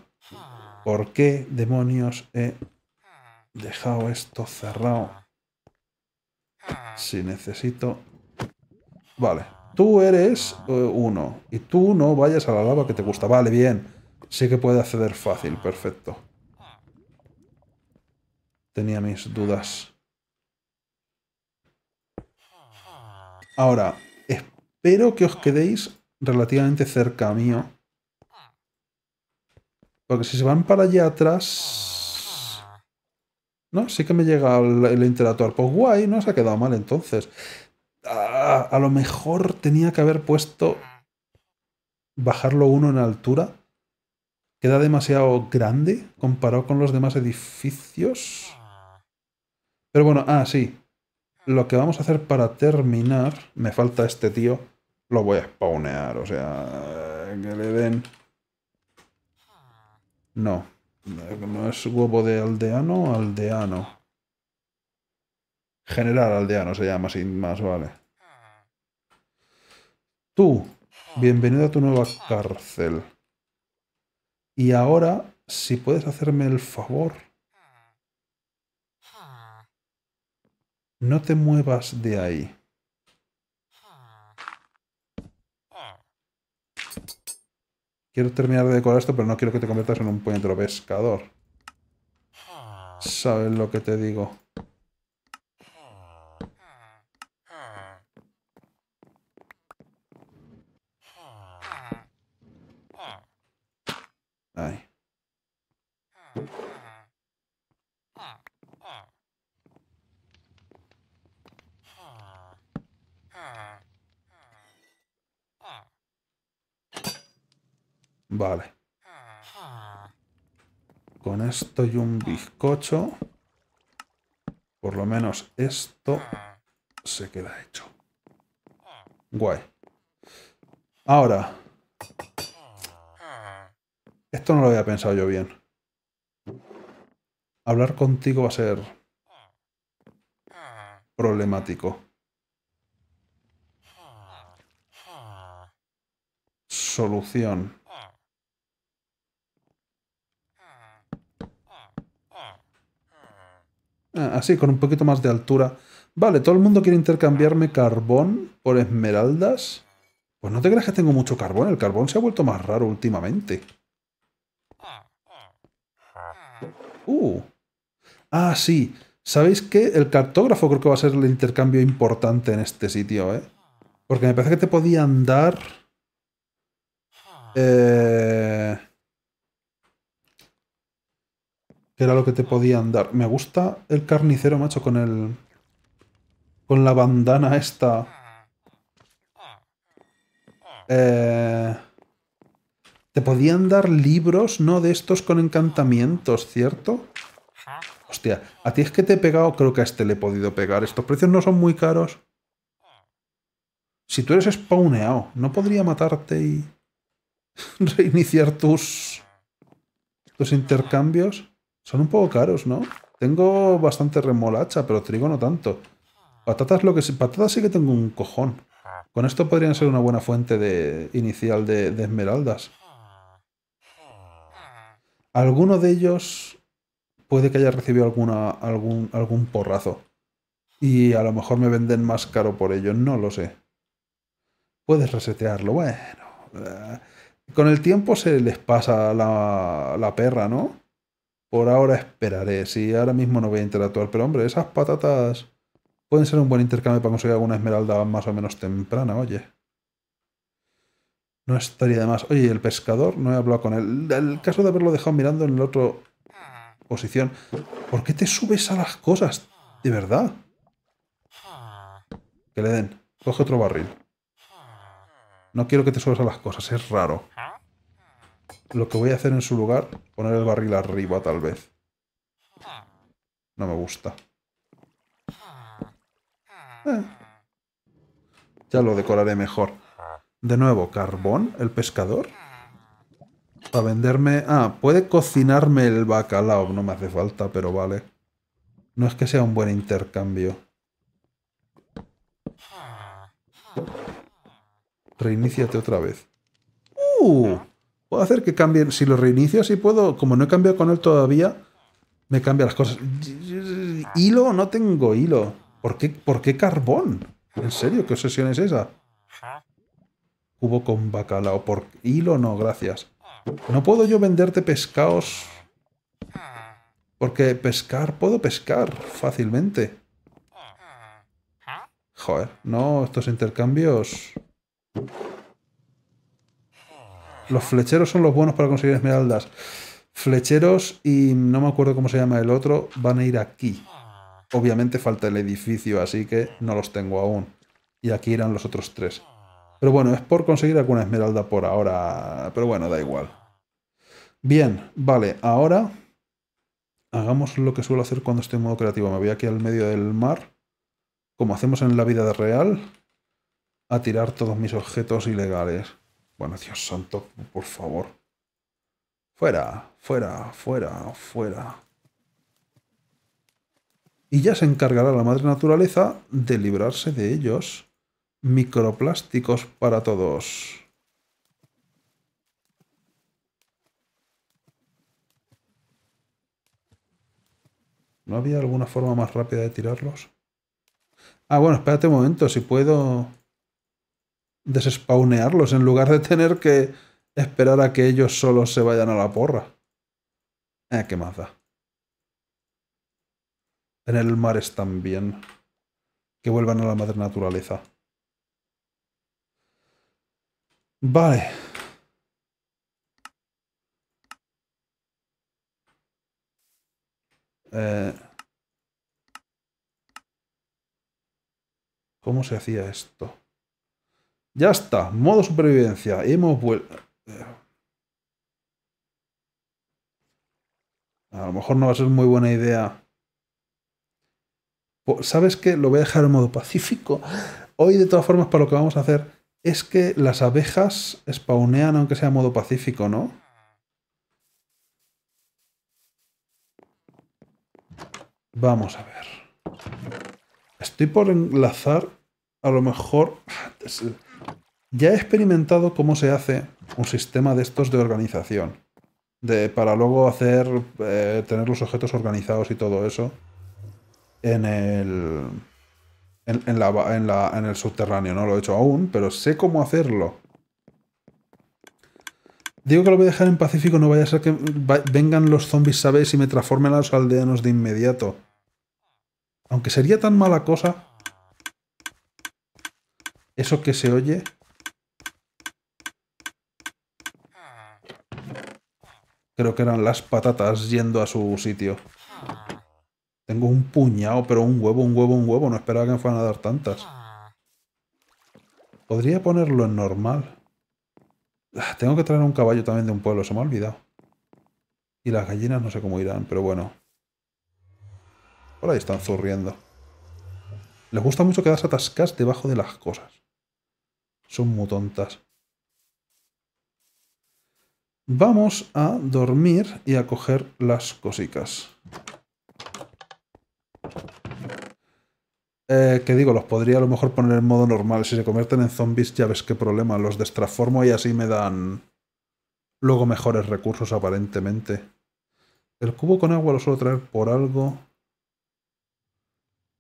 ¿Por qué demonios he dejado esto cerrado? Si necesito... Vale, tú eres eh, uno y tú no vayas a la lava que te gusta. Vale, bien. Sí que puede acceder fácil, perfecto. Tenía mis dudas. Ahora, pero que os quedéis relativamente cerca mío. Porque si se van para allá atrás... No, sí que me llega el, el interactuar. Pues guay, no se ha quedado mal entonces. Ah, a lo mejor tenía que haber puesto... Bajarlo uno en altura. Queda demasiado grande comparado con los demás edificios. Pero bueno, ah, sí. Lo que vamos a hacer para terminar... Me falta este tío lo voy a spawnear, o sea, que le den... No, no es huevo de aldeano, aldeano. General aldeano se llama, sin más, vale. Tú, bienvenido a tu nueva cárcel. Y ahora, si puedes hacerme el favor... No te muevas de ahí. Quiero terminar de decorar esto, pero no quiero que te conviertas en un puñetero pescador. ¿Sabes lo que te digo? Vale. Con esto y un bizcocho, por lo menos esto se queda hecho. Guay. Ahora. Esto no lo había pensado yo bien. Hablar contigo va a ser problemático. Solución. Ah, así, con un poquito más de altura. Vale, todo el mundo quiere intercambiarme carbón por esmeraldas. Pues no te creas que tengo mucho carbón. El carbón se ha vuelto más raro últimamente. Uh. Ah, sí. ¿Sabéis qué? El cartógrafo creo que va a ser el intercambio importante en este sitio, ¿eh? Porque me parece que te podían dar... Eh que era lo que te podían dar. Me gusta el carnicero, macho, con el... Con la bandana esta. Eh, te podían dar libros, ¿no? De estos con encantamientos, ¿cierto? Hostia, a ti es que te he pegado, creo que a este le he podido pegar. Estos precios no son muy caros. Si tú eres spawneado, ¿no podría matarte y reiniciar tus, tus intercambios? Son un poco caros, ¿no? Tengo bastante remolacha, pero trigo no tanto. Patatas, lo que, patatas sí que tengo un cojón. Con esto podrían ser una buena fuente de, inicial de, esmeraldas. Alguno de ellos puede que haya recibido alguna, algún, algún porrazo. Y a lo mejor me venden más caro por ellos, no lo sé. Puedes resetearlo, bueno. Eh, con el tiempo se les pasa la, la perra, ¿no? Por ahora esperaré, sí, ahora mismo no voy a interactuar, pero hombre, esas patatas pueden ser un buen intercambio para conseguir alguna esmeralda más o menos temprana, oye. No estaría de más. Oye, el pescador, no he hablado con él. El caso de haberlo dejado mirando en la otra posición. ¿Por qué te subes a las cosas? De verdad. Que le den. Coge otro barril. No quiero que te subas a las cosas, es raro lo que voy a hacer en su lugar, poner el barril arriba, tal vez. No me gusta. Eh. Ya lo decoraré mejor. De nuevo, carbón, el pescador. Para venderme... Ah, puede cocinarme el bacalao. No me hace falta, pero vale. No es que sea un buen intercambio. Reiníciate otra vez. ¡Uh! Puedo hacer que cambien. Si lo reinicio, así puedo. Como no he cambiado con él todavía, me cambia las cosas. Hilo, no tengo hilo. ¿Por qué, carbón? ¿En serio? ¿Qué obsesión es esa? Hubo con bacalao. ¿Por hilo? No, gracias. No puedo yo venderte pescados. Porque pescar, puedo pescar fácilmente. Joder, no, estos intercambios... Los flecheros son los buenos para conseguir esmeraldas. Flecheros y no me acuerdo cómo se llama el otro, van a ir aquí. Obviamente falta el edificio, así que no los tengo aún. Y aquí irán los otros tres. Pero bueno, es por conseguir alguna esmeralda por ahora. Pero bueno, da igual. Bien, vale, ahora hagamos lo que suelo hacer cuando estoy en modo creativo. Me voy aquí al medio del mar, como hacemos en la vida real, a tirar todos mis objetos ilegales. Bueno, Dios santo, por favor. Fuera, fuera, fuera, fuera. Y ya se encargará la madre naturaleza de librarse de ellos. Microplásticos para todos. ¿No había alguna forma más rápida de tirarlos? Ah, bueno, espérate un momento, si puedo desespawnearlos en lugar de tener que esperar a que ellos solos se vayan a la porra. Eh, qué más En el mar están bien. Que vuelvan a la madre naturaleza. Vale. Eh. ¿Cómo se hacía esto? Ya está, modo supervivencia. Hemos vuelto... A lo mejor no va a ser muy buena idea. ¿Sabes qué? Lo voy a dejar en modo pacífico. Hoy, de todas formas, para lo que vamos a hacer es que las abejas spawnean aunque sea en modo pacífico, ¿no? Vamos a ver. Estoy por enlazar, a lo mejor ya he experimentado cómo se hace un sistema de estos de organización. De, para luego hacer, eh, tener los objetos organizados y todo eso en el, en, en, la, en el subterráneo. No lo he hecho aún, pero sé cómo hacerlo. Digo que lo voy a dejar en Pacífico, no vaya a ser que vengan los zombies, ¿sabéis? Y me transformen a los aldeanos de inmediato. Aunque sería tan mala cosa... Eso que se oye Creo que eran las patatas yendo a su sitio. Tengo un puñado, pero un huevo, un huevo, un huevo. No esperaba que me fueran a dar tantas. Podría ponerlo en normal. Ah, tengo que traer un caballo también de un pueblo, se me ha olvidado. Y las gallinas no sé cómo irán, pero bueno. Por ahí están zurriendo. Les gusta mucho quedarse atascadas debajo de las cosas. Son muy tontas. Vamos a dormir y a coger las cositas. Eh, que digo, los podría a lo mejor poner en modo normal. Si se convierten en zombies, ya ves qué problema. Los destransformo y así me dan luego mejores recursos aparentemente. El cubo con agua lo suelo traer por algo.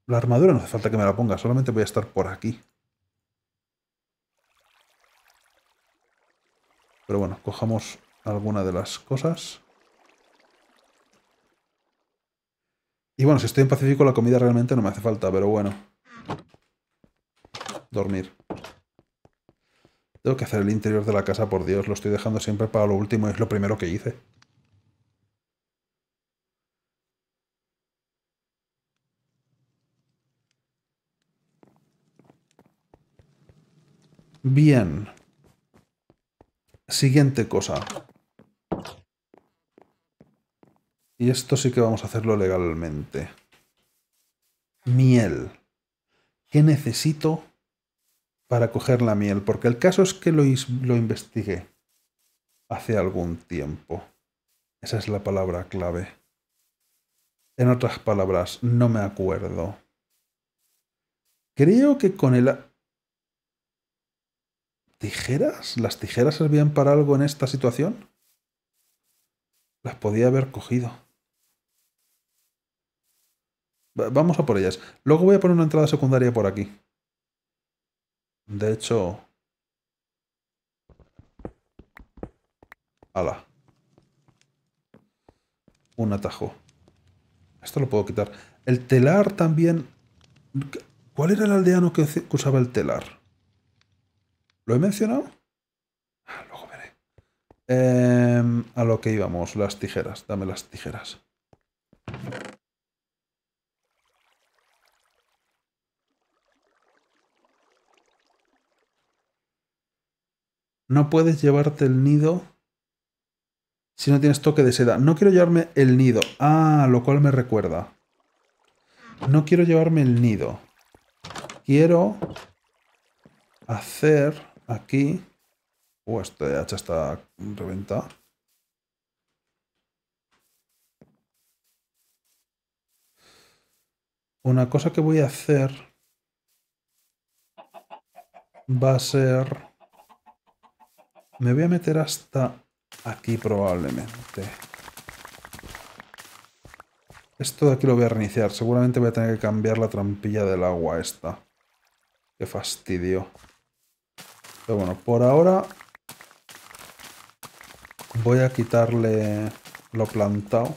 La armadura no hace falta que me la ponga, solamente voy a estar por aquí. Pero bueno, cojamos alguna de las cosas. Y bueno, si estoy en Pacífico la comida realmente no me hace falta, pero bueno. Dormir. Tengo que hacer el interior de la casa, por Dios. Lo estoy dejando siempre para lo último, es lo primero que hice. Bien. Siguiente cosa. Y esto sí que vamos a hacerlo legalmente. Miel. ¿Qué necesito para coger la miel? Porque el caso es que lo, investigué hace algún tiempo. Esa es la palabra clave. En otras palabras, no me acuerdo. Creo que con el... ¿Tijeras? ¿Las tijeras servían para algo en esta situación? Las podía haber cogido. Vamos a por ellas. Luego voy a poner una entrada secundaria por aquí. De hecho... Ala. Un atajo. Esto lo puedo quitar. El telar también... ¿Cuál era el aldeano que usaba el telar? ¿Lo he mencionado? Ah, luego veré. Em, a lo que íbamos, las tijeras. Dame las tijeras. No puedes llevarte el nido si no tienes toque de seda. No quiero llevarme el nido. Ah, lo cual me recuerda. No quiero llevarme el nido. Quiero hacer aquí... Uh, este hacha está reventado. Una cosa que voy a hacer va a ser... Me voy a meter hasta aquí probablemente. Esto de aquí lo voy a reiniciar. Seguramente voy a tener que cambiar la trampilla del agua esta. Qué fastidio. Pero bueno, por ahora voy a quitarle lo plantado.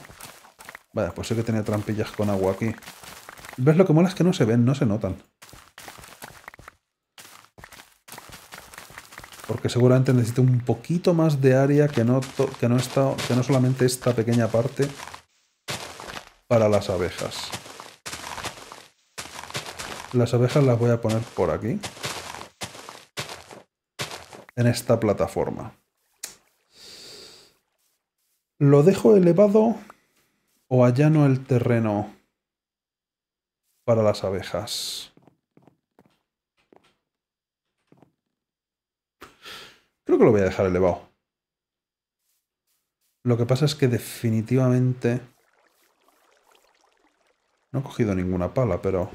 Vaya, pues sé que tenía trampillas con agua aquí. ¿Ves lo que mola? Es que no se ven, no se notan. porque seguramente necesito un poquito más de área que no, que no, que no solamente esta pequeña parte para las abejas. Las abejas las voy a poner por aquí. En esta plataforma. ¿Lo dejo elevado o allano el terreno para las abejas? Creo que lo voy a dejar elevado. Lo que pasa es que definitivamente... No he cogido ninguna pala, pero...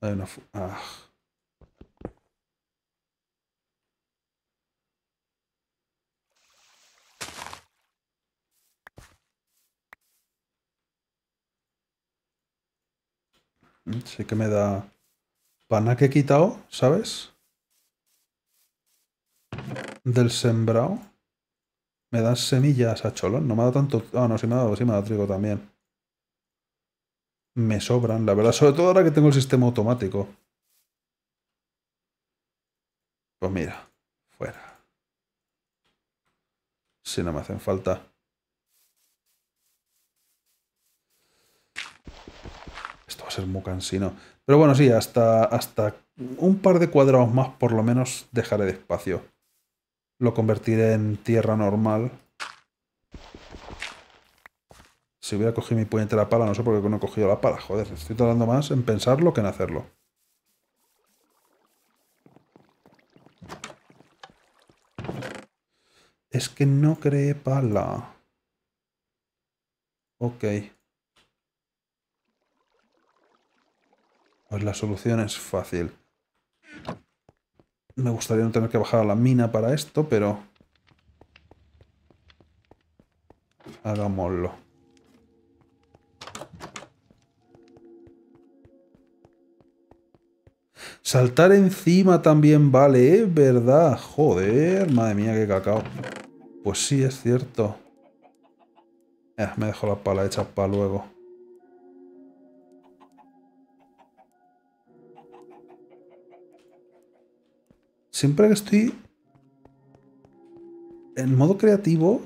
Hay una... Ah. Mm, sí que me da... Pana que he quitado, ¿sabes? del sembrado. Me dan semillas a cholón. No me ha dado tanto... Ah, no, sí me ha dado, sí me trigo también. Me sobran, la verdad. Sobre todo ahora que tengo el sistema automático. Pues mira, fuera. Si no me hacen falta. Esto va a ser muy cansino. Pero bueno, sí, hasta, hasta un par de cuadrados más por lo menos dejaré de espacio. Lo convertiré en tierra normal. Si hubiera cogido mi la pala, no sé por qué no he cogido la pala. Joder, estoy tardando más en pensarlo que en hacerlo. Es que no cree pala. Ok. Pues la solución es fácil. Me gustaría no tener que bajar a la mina para esto, pero... Hagámoslo. Saltar encima también vale, ¿eh? ¿Verdad? Joder, madre mía, qué cacao. Pues sí, es cierto. Eh, me dejo la pala hecha para luego. siempre que estoy en modo creativo,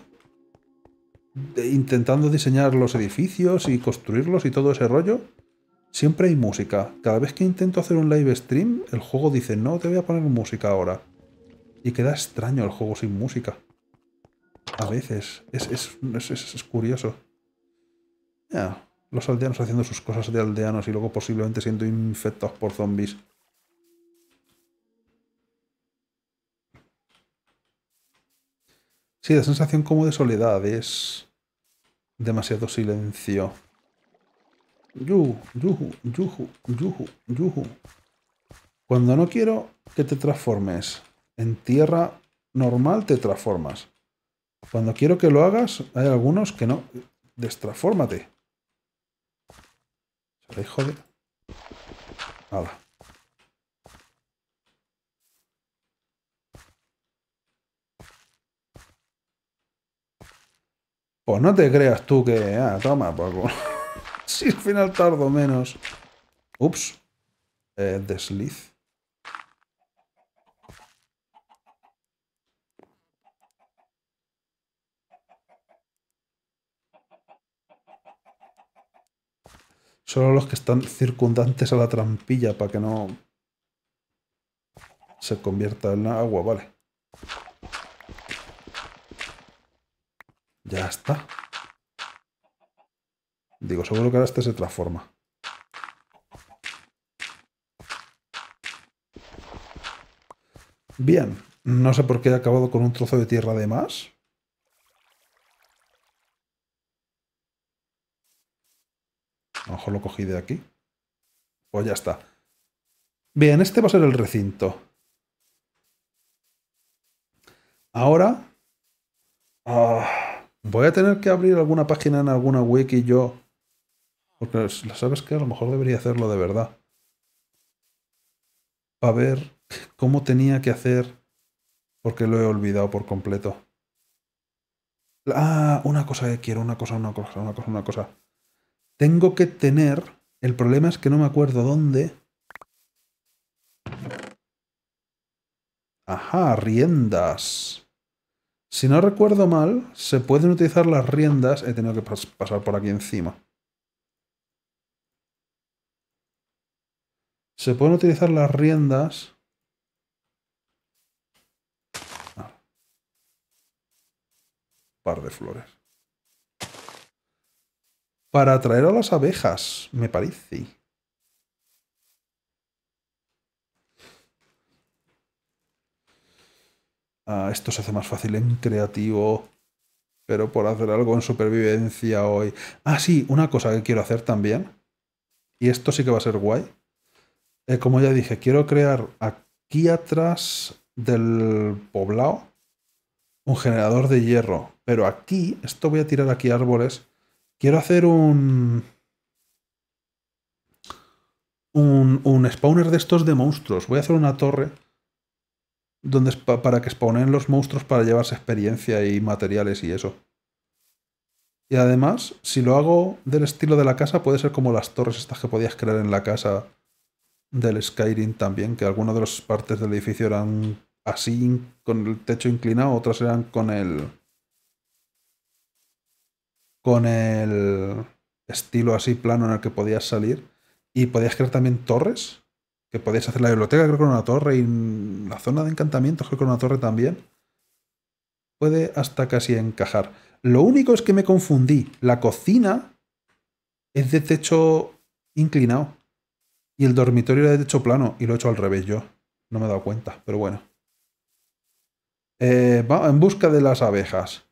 intentando diseñar los edificios y construirlos y todo ese rollo, siempre hay música. Cada vez que intento hacer un live stream, el juego dice, no, te voy a poner música ahora. Y queda extraño el juego sin música. A veces. Es, es, es, curioso. los aldeanos haciendo sus cosas de aldeanos y luego posiblemente siendo infectados por zombies. Sí, la sensación como de soledad, es demasiado silencio. Yuhu, yuhu, yuhu, yuhu, Cuando no quiero que te transformes en tierra normal, te transformas. Cuando quiero que lo hagas, hay algunos que no. Destransfórmate. Se Pues no te creas tú que... Ah, toma, Paco. Pues, si al final tardo menos. Ups. Eh, desliz. Solo los que están circundantes a la trampilla para que no se convierta en agua, vale. Ya está. Digo, seguro que ahora este se transforma. Bien, no sé por qué he acabado con un trozo de tierra de más. A lo mejor lo cogí de aquí. Pues ya está. Bien, este va a ser el recinto. Ahora... Ah, Voy a tener que abrir alguna página en alguna wiki yo. Porque sabes que a lo mejor debería hacerlo de verdad. A ver cómo tenía que hacer. Porque lo he olvidado por completo. Ah, una cosa que quiero, una cosa, una cosa, una cosa, una cosa. Tengo que tener... El problema es que no me acuerdo dónde. Ajá, riendas. Si no recuerdo mal, se pueden utilizar las riendas. He tenido que pasar por aquí encima. Se pueden utilizar las riendas. Ah. Par de flores. Para atraer a las abejas, me parece. Ah, esto se hace más fácil en creativo, pero por hacer algo en supervivencia hoy. Ah, sí, una cosa que quiero hacer también, y esto sí que va a ser guay. Eh, como ya dije, quiero crear aquí atrás del poblado un generador de hierro, pero aquí, esto voy a tirar aquí árboles, quiero hacer un... Un, un spawner de estos de monstruos. Voy a hacer una torre donde para que exponen los monstruos para llevarse experiencia y materiales y eso. Y además, si lo hago del estilo de la casa, puede ser como las torres estas que podías crear en la casa del Skyrim también, que algunas de las partes del edificio eran así, con el techo inclinado, otras eran con el... con el estilo así plano en el que podías salir. Y podías crear también torres que podéis hacer la biblioteca, creo que con una torre, y la zona de encantamientos, creo que con una torre también. Puede hasta casi encajar. Lo único es que me confundí. La cocina es de techo inclinado. Y el dormitorio era de techo plano. Y lo he hecho al revés yo. No me he dado cuenta, pero bueno. Eh, en busca de las abejas.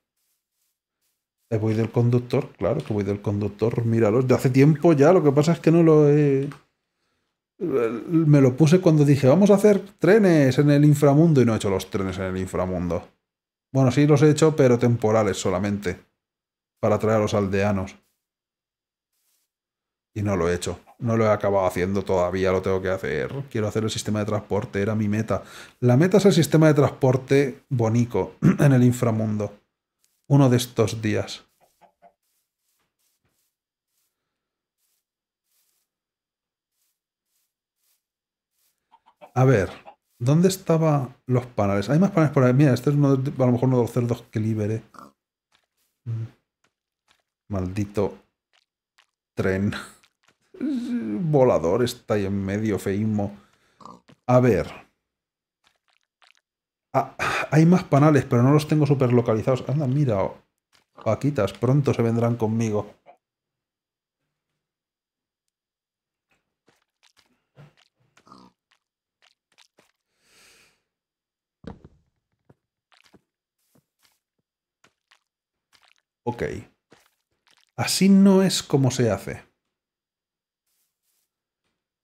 Eh, voy del conductor, claro que voy del conductor, míralos. De hace tiempo ya, lo que pasa es que no lo he me lo puse cuando dije, vamos a hacer trenes en el inframundo y no he hecho los trenes en el inframundo. Bueno, sí los he hecho, pero temporales solamente, para traer a los aldeanos. Y no lo he hecho, no lo he acabado haciendo todavía, lo tengo que hacer. Quiero hacer el sistema de transporte, era mi meta. La meta es el sistema de transporte bonico en el inframundo, uno de estos días. A ver, ¿dónde estaban los panales? Hay más panales por ahí. Mira, este es uno a lo mejor uno de los cerdos que libere. Mm. Maldito tren. Volador está ahí en medio, feísmo. A ver. Ah, hay más panales, pero no los tengo super localizados. Anda, mira. Paquitas, pronto se vendrán conmigo. Ok. Así no es como se hace.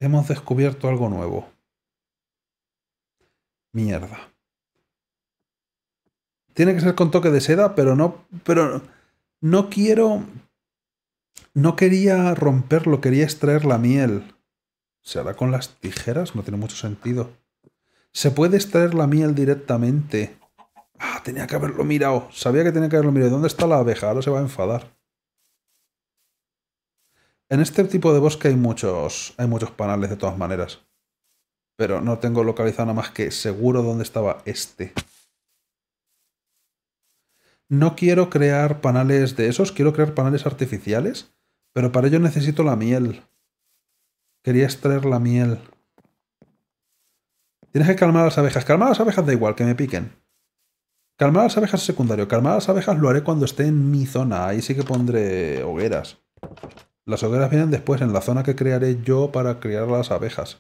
Hemos descubierto algo nuevo. Mierda. Tiene que ser con toque de seda, pero no. Pero no quiero. No quería romperlo, quería extraer la miel. ¿Se hará con las tijeras? No tiene mucho sentido. Se puede extraer la miel directamente. Ah, tenía que haberlo mirado. Sabía que tenía que haberlo mirado. ¿Dónde está la abeja? Ahora se va a enfadar. En este tipo de bosque hay muchos, hay muchos panales de todas maneras. Pero no tengo localizado nada más que seguro dónde estaba este. No quiero crear panales de esos, quiero crear panales artificiales, pero para ello necesito la miel. Quería extraer la miel. Tienes que calmar a las abejas. Calmar a las abejas da igual, que me piquen. Calmar las abejas es secundario. Calmar las abejas lo haré cuando esté en mi zona. Ahí sí que pondré hogueras. Las hogueras vienen después, en la zona que crearé yo para criar las abejas.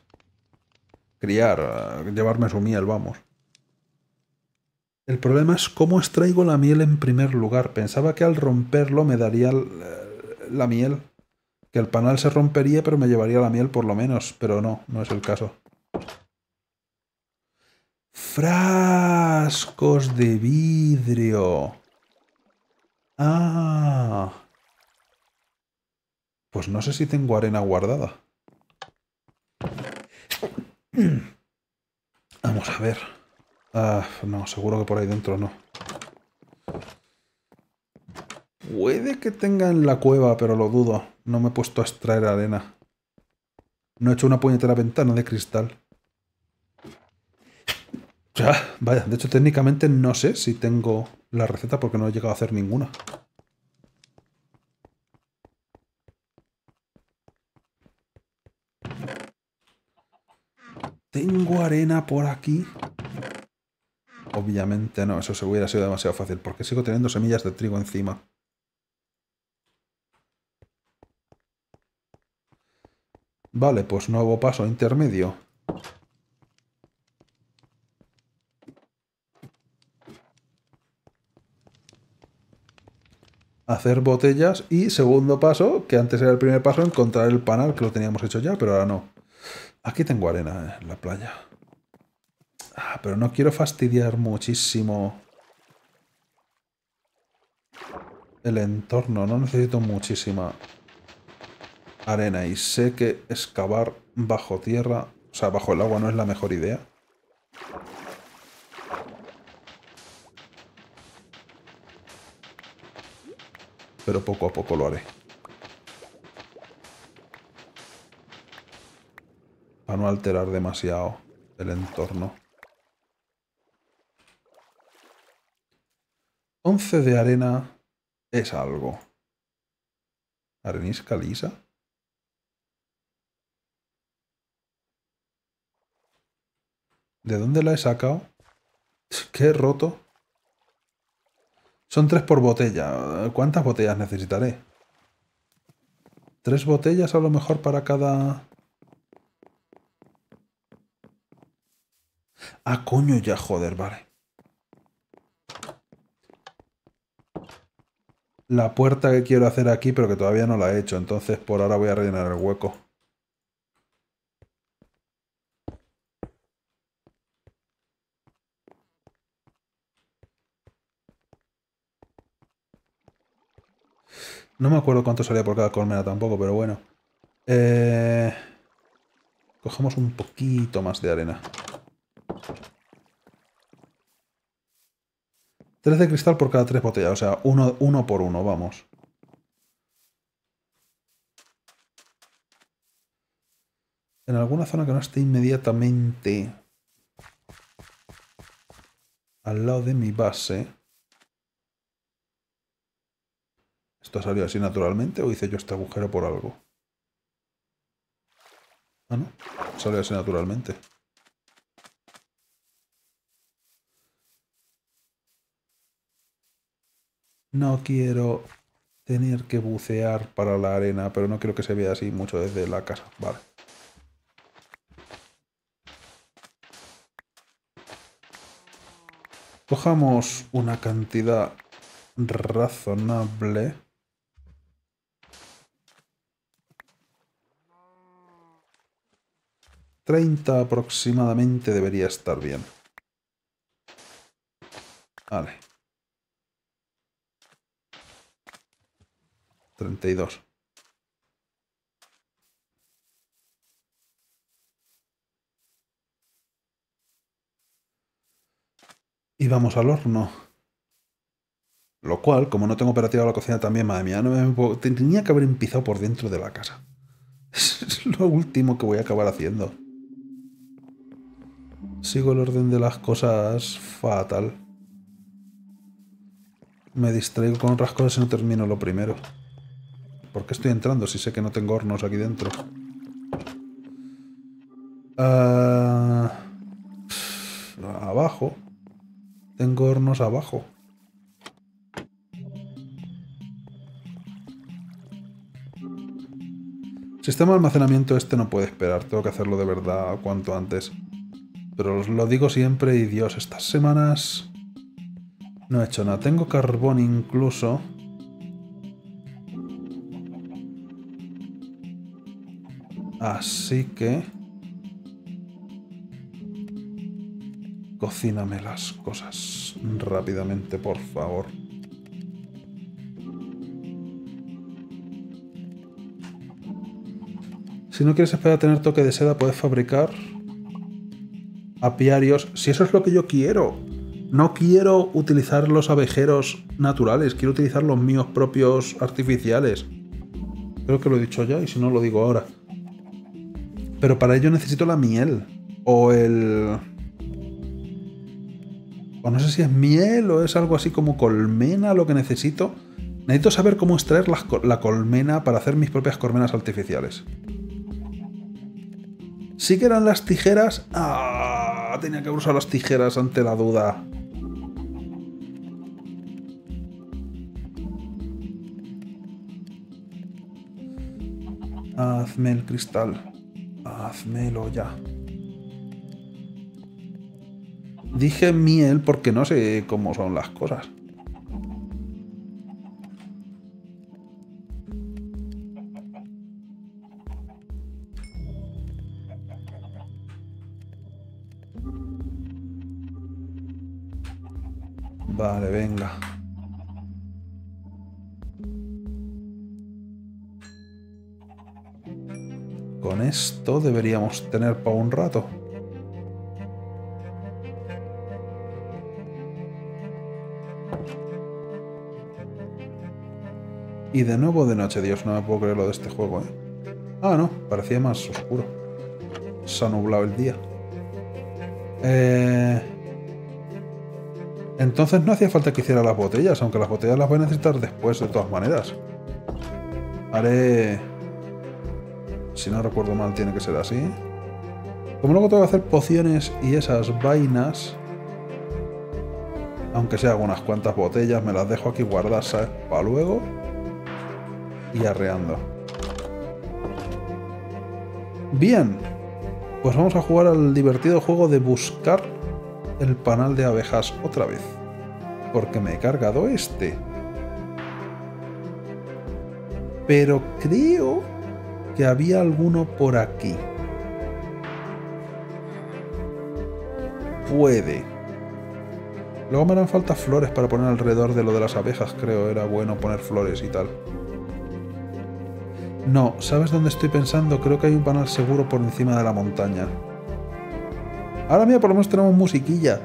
Criar, eh, llevarme su miel, vamos. El problema es cómo extraigo la miel en primer lugar. Pensaba que al romperlo me daría eh, la miel. Que el panal se rompería, pero me llevaría la miel por lo menos. Pero no, no es el caso. Frascos de vidrio. Ah. Pues no sé si tengo arena guardada. Vamos a ver. Ah, no, seguro que por ahí dentro no. Puede que tenga en la cueva, pero lo dudo. No me he puesto a extraer arena. No he hecho una puñetera ventana de cristal sea, vaya, de hecho técnicamente no sé si tengo la receta porque no he llegado a hacer ninguna. Tengo arena por aquí. Obviamente no, eso se hubiera sido demasiado fácil porque sigo teniendo semillas de trigo encima. Vale, pues nuevo paso intermedio. hacer botellas y segundo paso, que antes era el primer paso, encontrar el panal que lo teníamos hecho ya, pero ahora no. Aquí tengo arena eh, en la playa. Ah, pero no quiero fastidiar muchísimo el entorno. No necesito muchísima arena y sé que excavar bajo tierra, o sea, bajo el agua no es la mejor idea. pero poco a poco lo haré. Para no alterar demasiado el entorno. 11 de arena es algo. ¿Arenisca lisa? ¿De dónde la he sacado? ¿Qué roto? Son tres por botella. ¿Cuántas botellas necesitaré? Tres botellas a lo mejor para cada... Ah, coño, ya, joder, vale. La puerta que quiero hacer aquí, pero que todavía no la he hecho, entonces por ahora voy a rellenar el hueco. No me acuerdo cuánto salía por cada colmena tampoco, pero bueno. Eh, cogemos un poquito más de arena. 13 cristal por cada tres botellas, o sea, uno por uno, vamos. En alguna zona que no esté inmediatamente al lado de mi base... ¿Esto salió así naturalmente o hice yo este agujero por algo? Ah, no. salió así naturalmente. No quiero tener que bucear para la arena, pero no quiero que se vea así mucho desde la casa. Vale. Cojamos una cantidad razonable. 30 aproximadamente debería estar bien. Vale. 32. Y vamos al horno. Lo cual, como no tengo operativa la cocina también, madre mía, no tenía que haber empezado por dentro de la casa. Es lo último que voy a acabar haciendo. Sigo el orden de las cosas fatal. Me distraigo con otras cosas y no termino lo primero. ¿Por qué estoy entrando si sé que no tengo hornos aquí dentro? Ah, abajo. Tengo hornos abajo. Sistema de almacenamiento este no puede esperar, tengo que hacerlo de verdad cuanto antes. Pero os lo digo siempre y Dios, estas semanas no he hecho nada. Tengo carbón incluso. Así que... Cocíname las cosas rápidamente, por favor. Si no quieres esperar a tener toque de seda, puedes fabricar apiarios, si eso es lo que yo quiero. No quiero utilizar los abejeros naturales, quiero utilizar los míos propios artificiales. Creo que lo he dicho ya y si no lo digo ahora. Pero para ello necesito la miel. O el... O no sé si es miel o es algo así como colmena lo que necesito. Necesito saber cómo extraer la, colmena para hacer mis propias colmenas artificiales. Sí que eran las tijeras... ¡Ah! tenía que usar las tijeras ante la duda. Hazme el cristal. Hazmelo ya. Dije miel porque no sé cómo son las cosas. Vale, venga. Con esto deberíamos tener para un rato. Y de nuevo de noche, Dios, no me puedo creer lo de este juego, ¿eh? Ah, no, parecía más oscuro. Se ha nublado el día. Eh... Entonces no hacía falta que hiciera las botellas, aunque las botellas las voy a necesitar después de todas maneras. Haré... Si no recuerdo mal, tiene que ser así. Como luego tengo que hacer pociones y esas vainas... Aunque sea unas cuantas botellas, me las dejo aquí guardadas, Para luego... Y arreando. Bien. Pues vamos a jugar al divertido juego de buscar el panal de abejas otra vez, porque me he cargado este. Pero creo que había alguno por aquí. Puede. Luego me harán falta flores para poner alrededor de lo de las abejas, creo. Era bueno poner flores y tal. No, ¿sabes dónde estoy pensando? Creo que hay un panal seguro por encima de la montaña. Ahora mira, por lo menos tenemos musiquilla.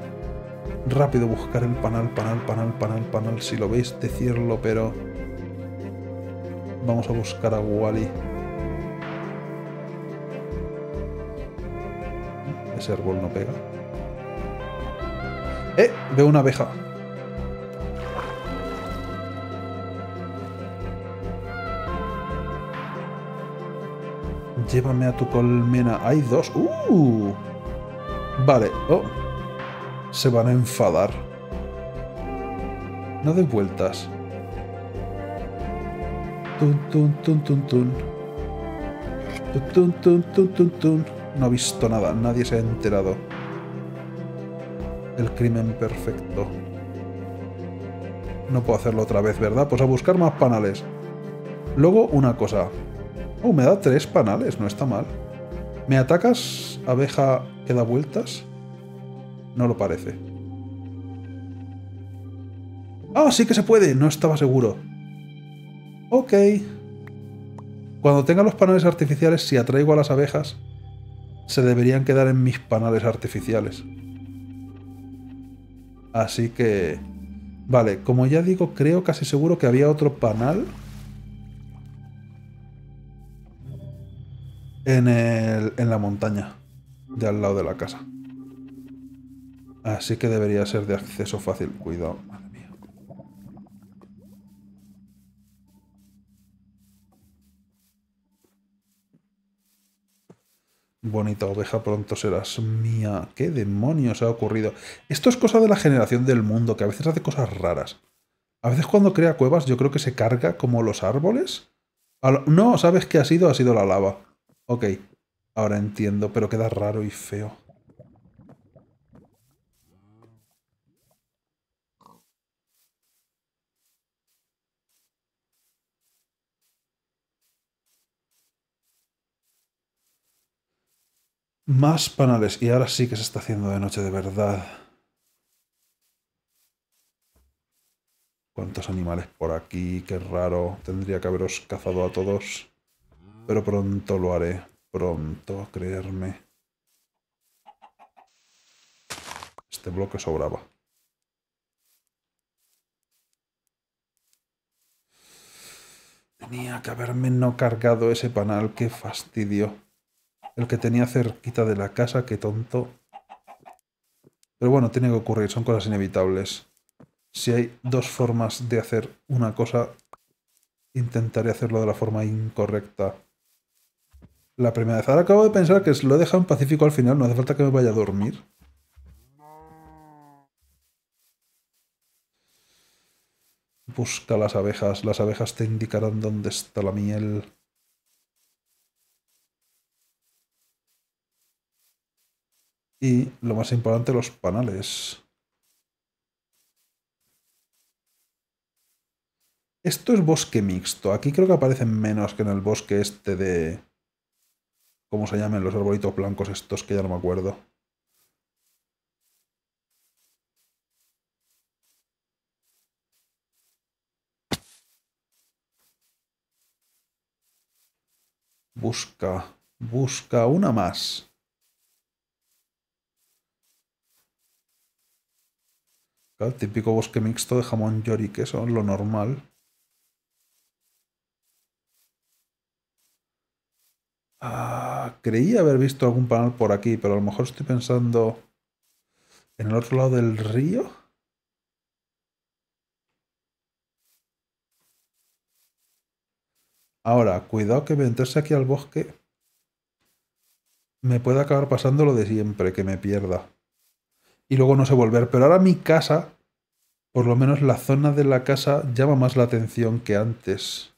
Rápido buscar el panal, panal, panal, panal, panal. Si lo veis, decirlo, pero... Vamos a buscar a Wally. Ese árbol no pega. ¡Eh! Veo una abeja. Llévame a tu colmena. Hay dos. ¡Uh! Vale. Oh. Se van a enfadar. No de vueltas. Tun, tun, tun, tun, tun. Tun, tun, tun, tun, tun. No ha visto nada. Nadie se ha enterado. El crimen perfecto. No puedo hacerlo otra vez, ¿verdad? Pues a buscar más panales. Luego, una cosa. Oh, me da tres panales. No está mal. ¿Me atacas abeja que da vueltas? No lo parece. ¡Ah, sí que se puede! No estaba seguro. Ok. Cuando tenga los panales artificiales, si atraigo a las abejas, se deberían quedar en mis panales artificiales. Así que... Vale, como ya digo, creo casi seguro que había otro panal en la montaña de al lado de la casa. Así que debería ser de acceso fácil. Cuidado, madre mía. Bonita oveja, pronto serás mía. ¿Qué demonios ha ocurrido? Esto es cosa de la generación del mundo, que a veces hace cosas raras. A veces cuando crea cuevas yo creo que se carga como los árboles. No, ¿sabes qué ha sido? Ha sido la lava. Ok. Ahora entiendo, pero queda raro y feo. Más panales. Y ahora sí que se está haciendo de noche de verdad. ¿Cuántos animales por aquí? Qué raro. Tendría que haberos cazado a todos. Pero pronto lo haré pronto, creerme. Este bloque sobraba. Tenía que haberme no cargado ese panal, qué fastidio. El que tenía cerquita de la casa, qué tonto. Pero bueno, tiene que ocurrir, son cosas inevitables. Si hay dos formas de hacer una cosa, intentaré hacerlo de la forma incorrecta la primera vez. Ahora acabo de pensar que lo he dejado en pacífico al final, no hace falta que me vaya a dormir. Busca las abejas, las abejas te indicarán dónde está la miel. Y lo más importante, los panales. Esto es bosque mixto. Aquí creo que aparecen menos que en el bosque este de... ¿Cómo se llaman los arbolitos blancos estos que ya no me acuerdo? Busca, busca una más. El típico bosque mixto de jamón, york y queso, lo normal. Ah creí haber visto algún panel por aquí, pero a lo mejor estoy pensando en el otro lado del río. Ahora, cuidado que meterse aquí al bosque me puede acabar pasando lo de siempre, que me pierda. Y luego no sé volver. Pero ahora mi casa, por lo menos la zona de la casa, llama más la atención que antes.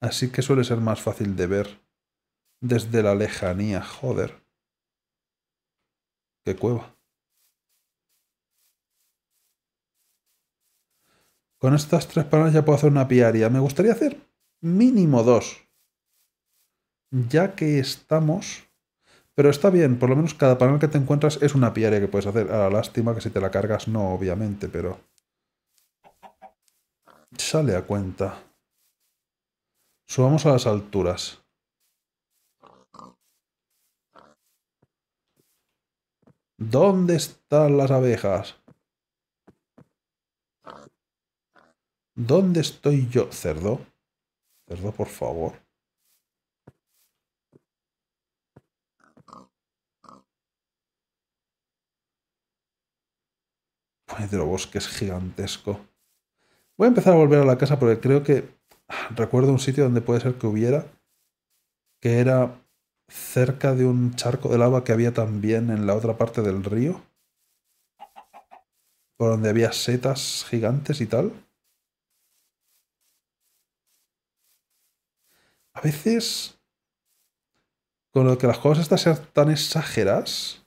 Así que suele ser más fácil de ver desde la lejanía, joder. Qué cueva. Con estas tres palabras ya puedo hacer una piaria. Me gustaría hacer mínimo dos. Ya que estamos... Pero está bien, por lo menos cada panel que te encuentras es una piaria que puedes hacer. A la lástima que si te la cargas no, obviamente, pero... Sale a cuenta. Subamos a las alturas. ¿Dónde están las abejas? ¿Dónde estoy yo, cerdo? Cerdo, por favor. Pedro Bosque es gigantesco. Voy a empezar a volver a la casa porque creo que recuerdo un sitio donde puede ser que hubiera, que era cerca de un charco de lava que había también en la otra parte del río, por donde había setas gigantes y tal. A veces, con lo que las cosas están tan exageradas,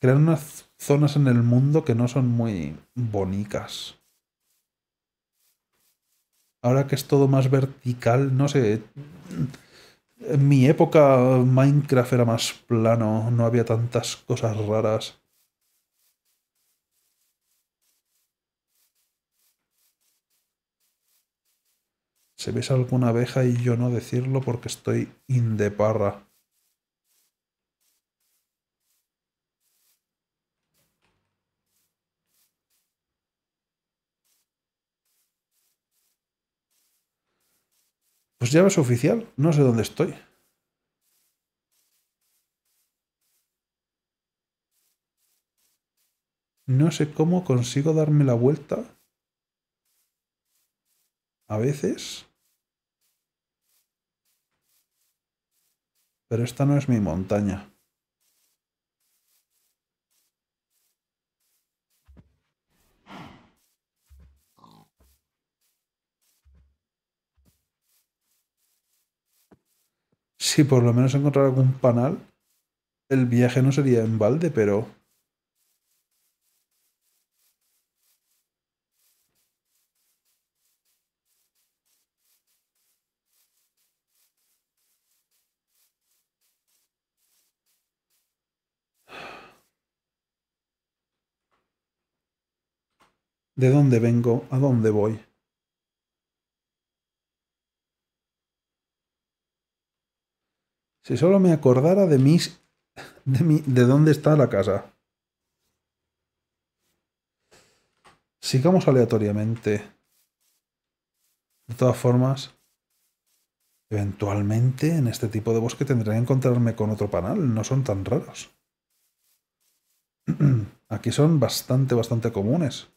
crean unas zonas en el mundo que no son muy bonitas. Ahora que es todo más vertical, no sé en mi época Minecraft era más plano, no había tantas cosas raras. ¿Se ves alguna abeja y yo no decirlo porque estoy indeparra. Pues ya ves oficial, no sé dónde estoy. No sé cómo consigo darme la vuelta. A veces. Pero esta no es mi montaña. si por lo menos encontrar algún panal, el viaje no sería en balde, pero... ¿De dónde vengo? ¿A dónde voy? Si solo me acordara de mis. de, mi, de dónde está la casa. Sigamos aleatoriamente. De todas formas, eventualmente en este tipo de bosque tendré que encontrarme con otro panal. No son tan raros. Aquí son bastante, bastante comunes.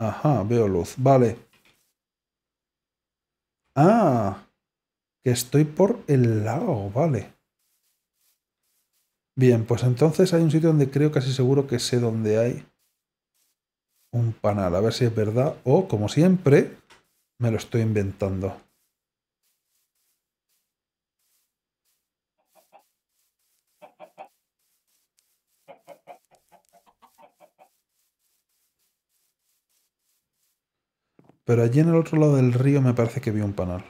Ajá, veo luz. Vale. Ah, que estoy por el lago, vale. Bien, pues entonces hay un sitio donde creo casi seguro que sé dónde hay un panal. A ver si es verdad o, como siempre, me lo estoy inventando. Pero allí en el otro lado del río me parece que vi un panal.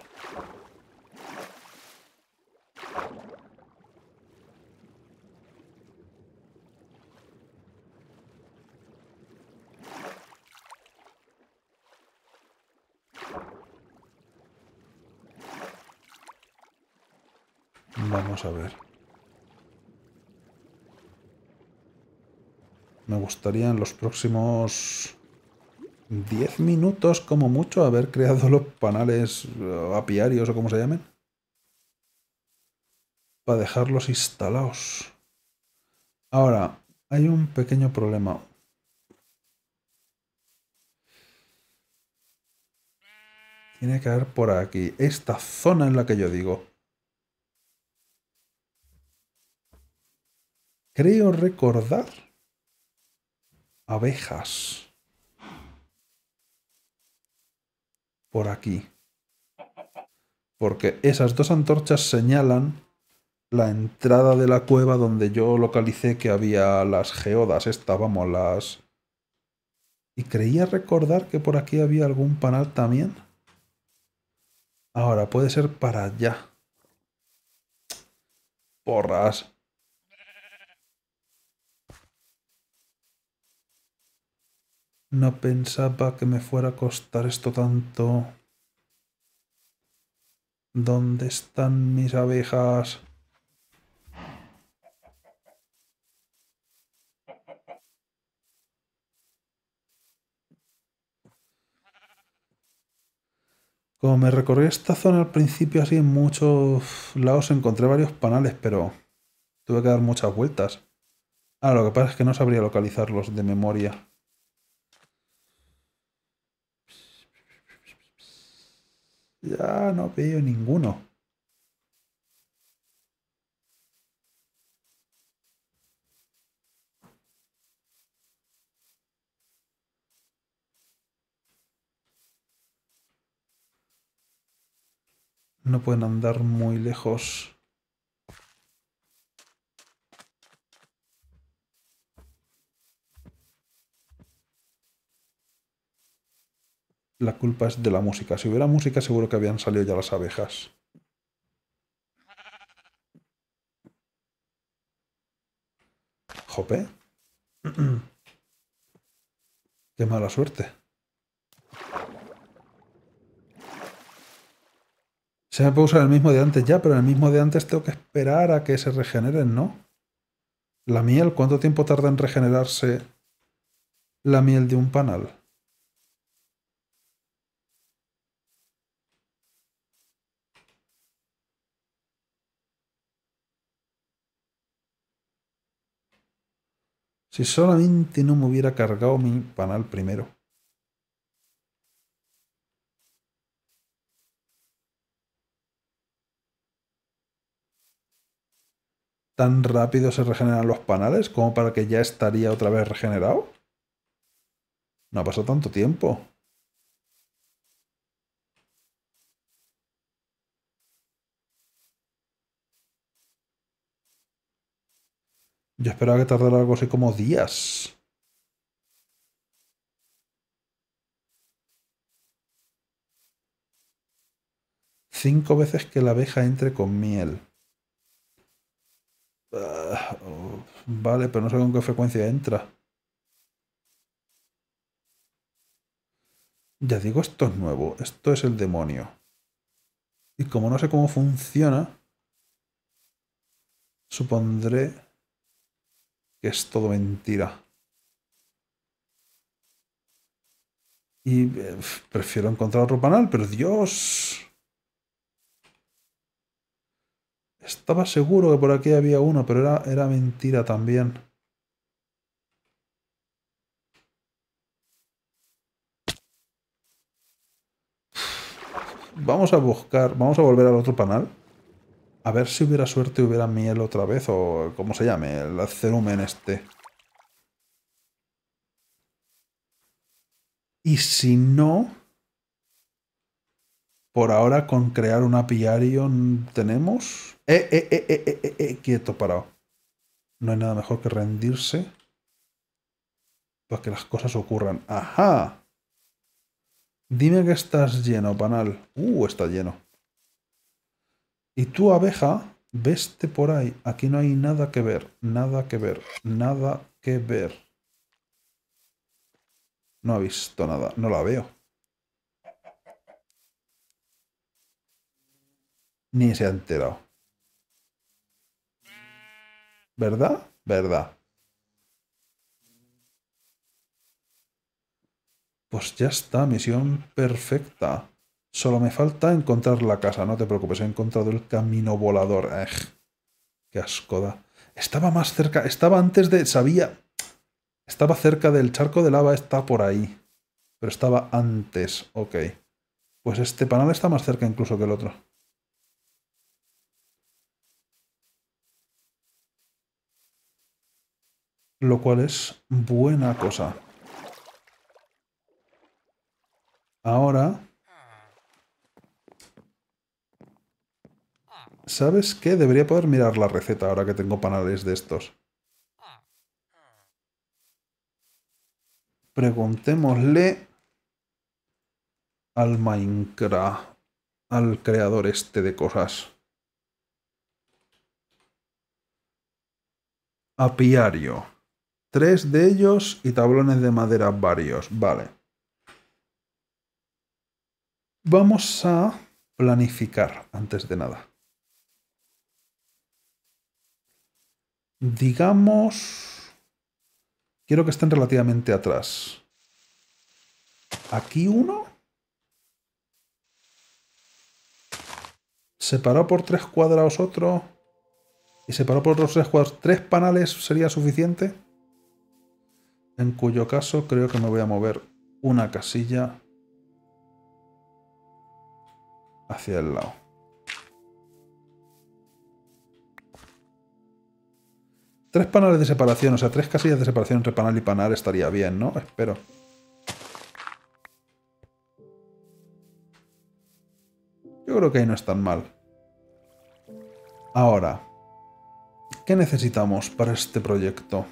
Vamos a ver. Me gustaría en los próximos 10 minutos como mucho haber creado los panales eh, apiarios o como se llamen. Para dejarlos instalados. Ahora, hay un pequeño problema. Tiene que haber por aquí. Esta zona en la que yo digo. Creo recordar abejas. por aquí. Porque esas dos antorchas señalan la entrada de la cueva donde yo localicé que había las geodas, estábamos las... Y creía recordar que por aquí había algún panal también. Ahora, puede ser para allá. Porras. No pensaba que me fuera a costar esto tanto. ¿Dónde están mis abejas? Como me recorrí esta zona al principio, así en muchos lados encontré varios panales, pero tuve que dar muchas vueltas. Ah, lo que pasa es que no sabría localizarlos de memoria. Ya no he pedido ninguno. No pueden andar muy lejos. la culpa es de la música. Si hubiera música seguro que habían salido ya las abejas. Jope. Qué mala suerte. Se me puede usar el mismo de antes ya, pero en el mismo de antes tengo que esperar a que se regeneren, ¿no? La miel, ¿cuánto tiempo tarda en regenerarse la miel de un panal? Si solamente no me hubiera cargado mi panal primero. ¿Tan rápido se regeneran los panales como para que ya estaría otra vez regenerado? No ha pasado tanto tiempo. Yo esperaba que tardara algo así como días. Cinco veces que la abeja entre con miel. Ah, oh, vale, pero no sé con qué frecuencia entra. Ya digo, esto es nuevo. Esto es el demonio. Y como no sé cómo funciona, supondré que es todo mentira. Y eh, prefiero encontrar otro panal, pero Dios. Estaba seguro que por aquí había uno, pero era, era mentira también. Vamos a buscar, vamos a volver al otro panel. A ver si hubiera suerte y hubiera miel otra vez, o como se llame, el cerumen este. Y si no, por ahora con crear un apiario tenemos... Eh, eh, eh, eh, eh, eh, eh quieto, parado. No hay nada mejor que rendirse para pues que las cosas ocurran. ¡Ajá! Dime que estás lleno, panal. Uh, está lleno. Y tú, abeja, veste por ahí. Aquí no hay nada que ver, nada que ver, nada que ver. No ha visto nada, no la veo. Ni se ha enterado. ¿Verdad? ¿Verdad? Pues ya está, misión perfecta. Solo me falta encontrar la casa, no te preocupes, he encontrado el camino volador. qué asco da. Estaba más cerca, estaba antes de... Sabía... Estaba cerca del charco de lava, está por ahí. Pero estaba antes, ok. Pues este panal está más cerca incluso que el otro. Lo cual es buena cosa. Ahora ¿Sabes qué? Debería poder mirar la receta ahora que tengo panales de estos. Preguntémosle al Minecraft, al creador este de cosas. Apiario. Tres de ellos y tablones de madera varios. Vale. Vamos a planificar antes de nada. digamos, quiero que estén relativamente atrás. Aquí uno. Separado por tres cuadrados otro. Y separó por otros tres cuadrados. ¿Tres panales sería suficiente? En cuyo caso creo que me voy a mover una casilla hacia el lado. Tres panales de separación, o sea, tres casillas de separación entre panal y panal estaría bien, ¿no? Espero. Yo creo que ahí no es tan mal. Ahora, ¿qué necesitamos para este proyecto?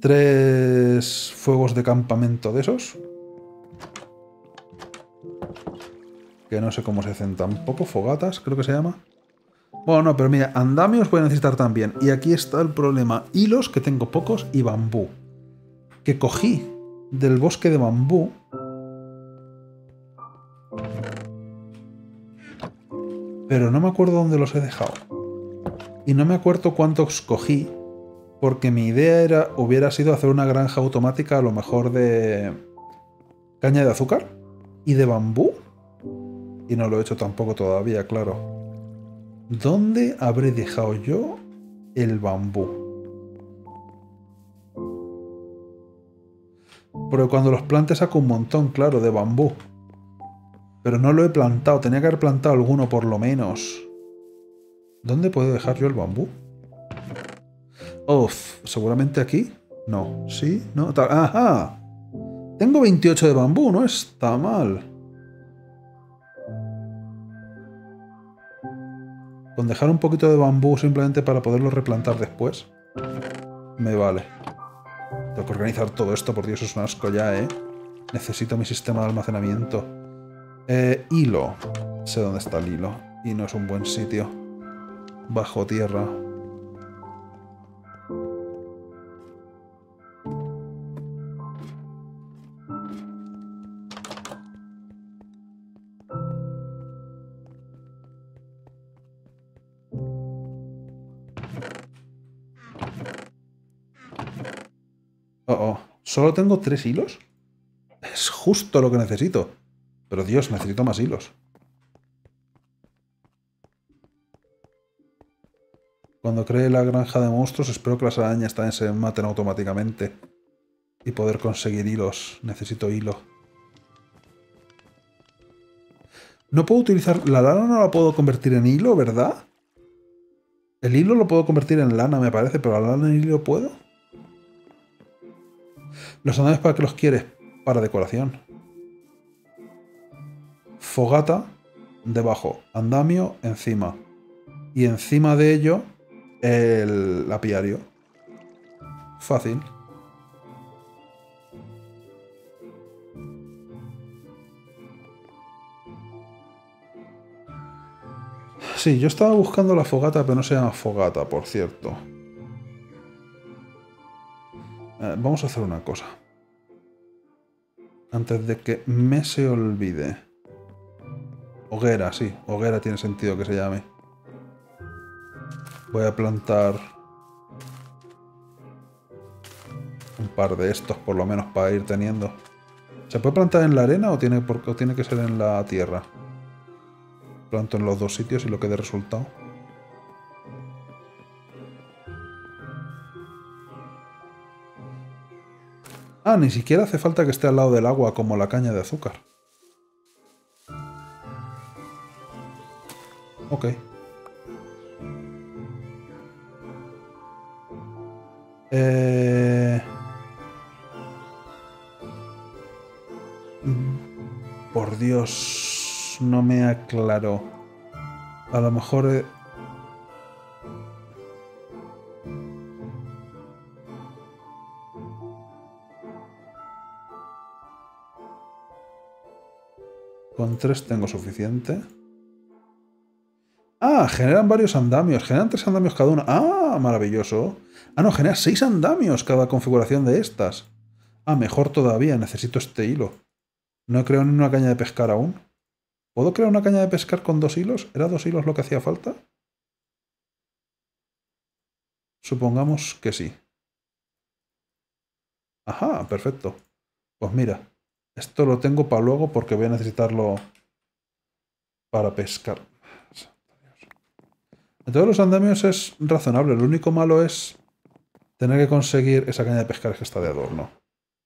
¿Tres fuegos de campamento de esos? Que no sé cómo se hacen tampoco. ¿Fogatas creo que se llama? Bueno, no, pero mira, andamios voy a necesitar también. Y aquí está el problema. Hilos, que tengo pocos, y bambú. Que cogí del bosque de bambú. Pero no me acuerdo dónde los he dejado. Y no me acuerdo cuántos cogí. Porque mi idea era, hubiera sido hacer una granja automática a lo mejor de caña de azúcar y de bambú. Y no lo he hecho tampoco todavía, claro. ¿Dónde habré dejado yo el bambú? Porque cuando los plantes saco un montón, claro, de bambú. Pero no lo he plantado, tenía que haber plantado alguno por lo menos. ¿Dónde puedo dejar yo el bambú? Uf, seguramente aquí. No, sí, no. Ajá. Tengo 28 de bambú, no está mal. Con dejar un poquito de bambú simplemente para poderlo replantar después. Me vale. Tengo que organizar todo esto, por Dios, es un asco ya, ¿eh? Necesito mi sistema de almacenamiento. Eh, hilo. Sé dónde está el hilo. Y no es un buen sitio. Bajo tierra. Solo tengo tres hilos. Es justo lo que necesito. Pero Dios, necesito más hilos. Cuando cree la granja de monstruos, espero que las arañas también se maten automáticamente. Y poder conseguir hilos. Necesito hilo. No puedo utilizar... La lana no la puedo convertir en hilo, ¿verdad? El hilo lo puedo convertir en lana, me parece, pero la lana en hilo puedo. ¿Los andamios para que los quieres? Para decoración. Fogata debajo, andamio encima. Y encima de ello, el apiario. Fácil. Sí, yo estaba buscando la fogata, pero no se llama fogata, por cierto. Eh, vamos a hacer una cosa. Antes de que me se olvide. Hoguera, sí. Hoguera tiene sentido que se llame. Voy a plantar... Un par de estos, por lo menos, para ir teniendo. ¿Se puede plantar en la arena o tiene, tiene que ser en la tierra? Planto en los dos sitios y lo que dé resultado. Ah, ni siquiera hace falta que esté al lado del agua como la caña de azúcar. Ok. Eh... Por Dios, no me aclaro. A lo mejor... Eh, Con tres tengo suficiente. Ah, generan varios andamios. Generan tres andamios cada uno. Ah, maravilloso. Ah, no, genera seis andamios cada configuración de estas. Ah, mejor todavía. Necesito este hilo. No creo en una caña de pescar aún. ¿Puedo crear una caña de pescar con dos hilos? ¿Era dos hilos lo que hacía falta? Supongamos que sí. Ajá, perfecto. Pues mira, esto lo tengo para luego porque voy a necesitarlo para pescar. todos los andamios es razonable. Lo único malo es tener que conseguir esa caña de pescar que está de adorno.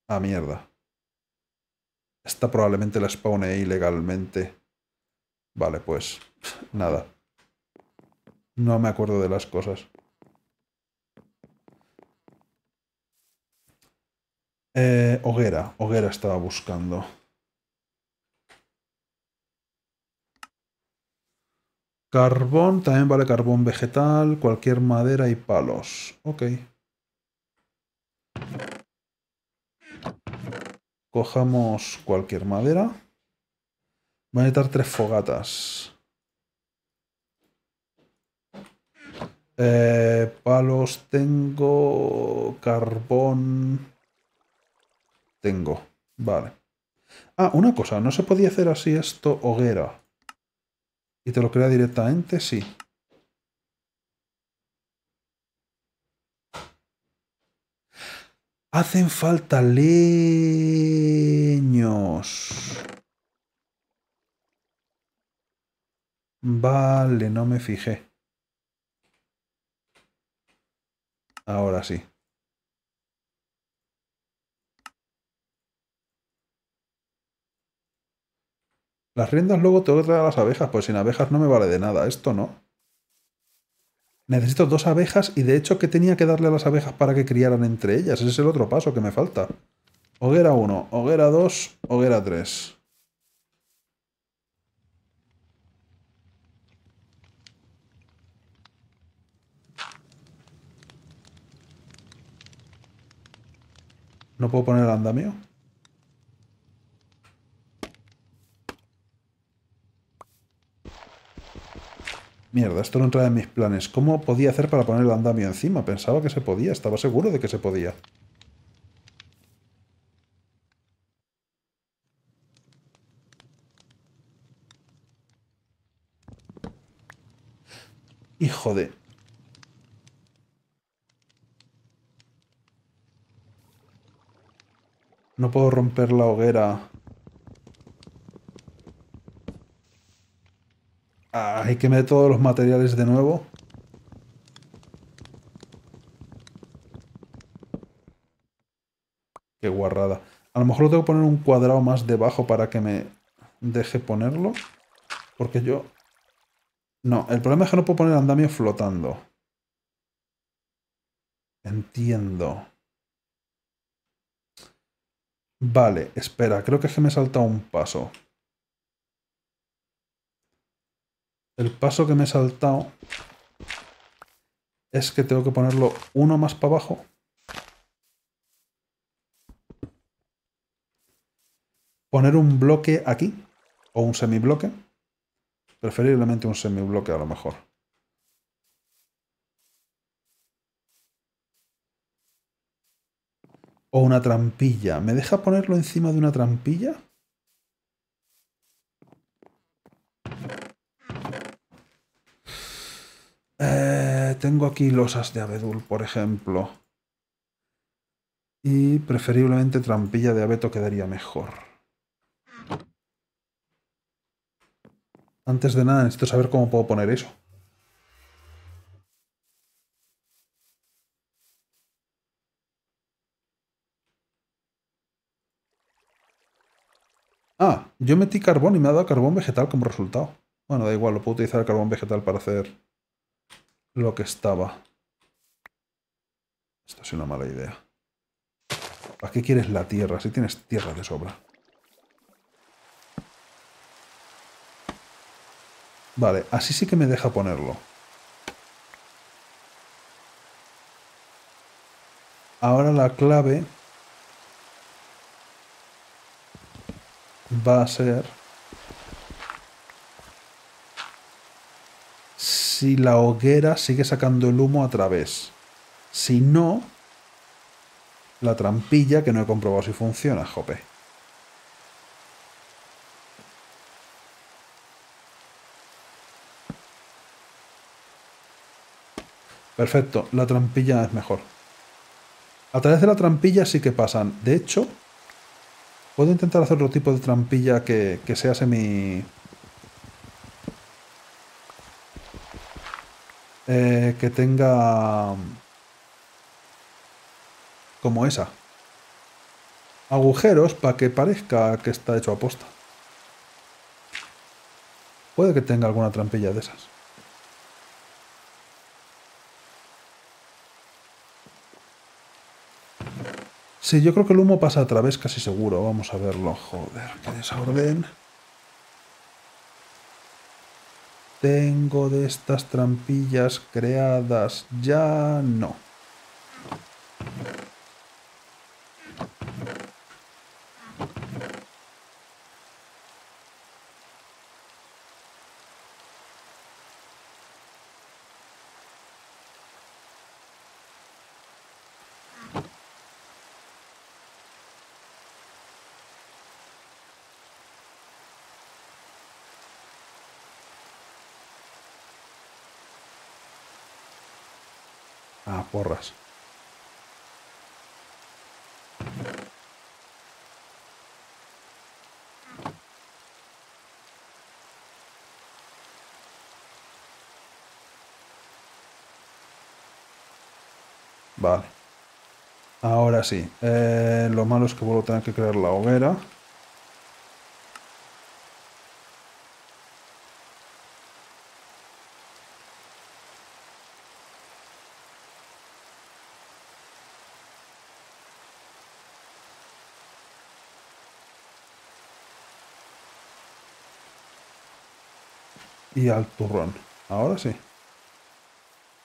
A ah, mierda. Esta probablemente la spawné ilegalmente. Vale, pues nada. No me acuerdo de las cosas. Eh, hoguera, hoguera estaba buscando. Carbón, también vale carbón vegetal, cualquier madera y palos. Ok. Cojamos cualquier madera. Voy a necesitar tres fogatas. Eh, palos tengo, carbón tengo. Vale. Ah, una cosa, ¿no se podía hacer así esto hoguera? ¿Y te lo crea directamente? Sí. Hacen falta leños. Vale, no me fijé. Ahora sí. Las riendas luego tengo que traer a las abejas, pues sin abejas no me vale de nada, esto no. Necesito dos abejas y de hecho, ¿qué tenía que darle a las abejas para que criaran entre ellas? Ese es el otro paso que me falta. Hoguera 1, hoguera 2, hoguera 3. ¿No puedo poner el andamio? Mierda, esto no entraba en mis planes. ¿Cómo podía hacer para poner el andamio encima? Pensaba que se podía, estaba seguro de que se podía. Hijo de... No puedo romper la hoguera Hay que meter todos los materiales de nuevo. Qué guarrada. A lo mejor lo tengo que poner un cuadrado más debajo para que me deje ponerlo. Porque yo... No, el problema es que no puedo poner andamio flotando. Entiendo. Vale, espera, creo que es que me he saltado un paso. El paso que me he saltado es que tengo que ponerlo uno más para abajo. Poner un bloque aquí, o un semibloque. Preferiblemente un semibloque a lo mejor. O una trampilla. ¿Me deja ponerlo encima de una trampilla? Eh, tengo aquí losas de abedul, por ejemplo. Y preferiblemente trampilla de abeto quedaría mejor. Antes de nada necesito saber cómo puedo poner eso. Ah, yo metí carbón y me ha dado carbón vegetal como resultado. Bueno, da igual, lo puedo utilizar el carbón vegetal para hacer lo que estaba. Esto es una mala idea. ¿Para qué quieres la tierra? Si tienes tierra de sobra. Vale, así sí que me deja ponerlo. Ahora la clave va a ser si la hoguera sigue sacando el humo a través. Si no, la trampilla que no he comprobado si funciona, jope. Perfecto, la trampilla es mejor. A través de la trampilla sí que pasan. De hecho, puedo intentar hacer otro tipo de trampilla que, que sea semi... Eh, que tenga mm, como esa. Agujeros para que parezca que está hecho a posta. Puede que tenga alguna trampilla de esas. Sí, yo creo que el humo pasa a través casi seguro. Vamos a verlo. Joder, qué desorden. tengo de estas trampillas creadas, ya no. Ah, porras. Vale. Ahora sí. Eh, lo malo es que vuelvo a tener que crear la hoguera. al turrón. Ahora sí.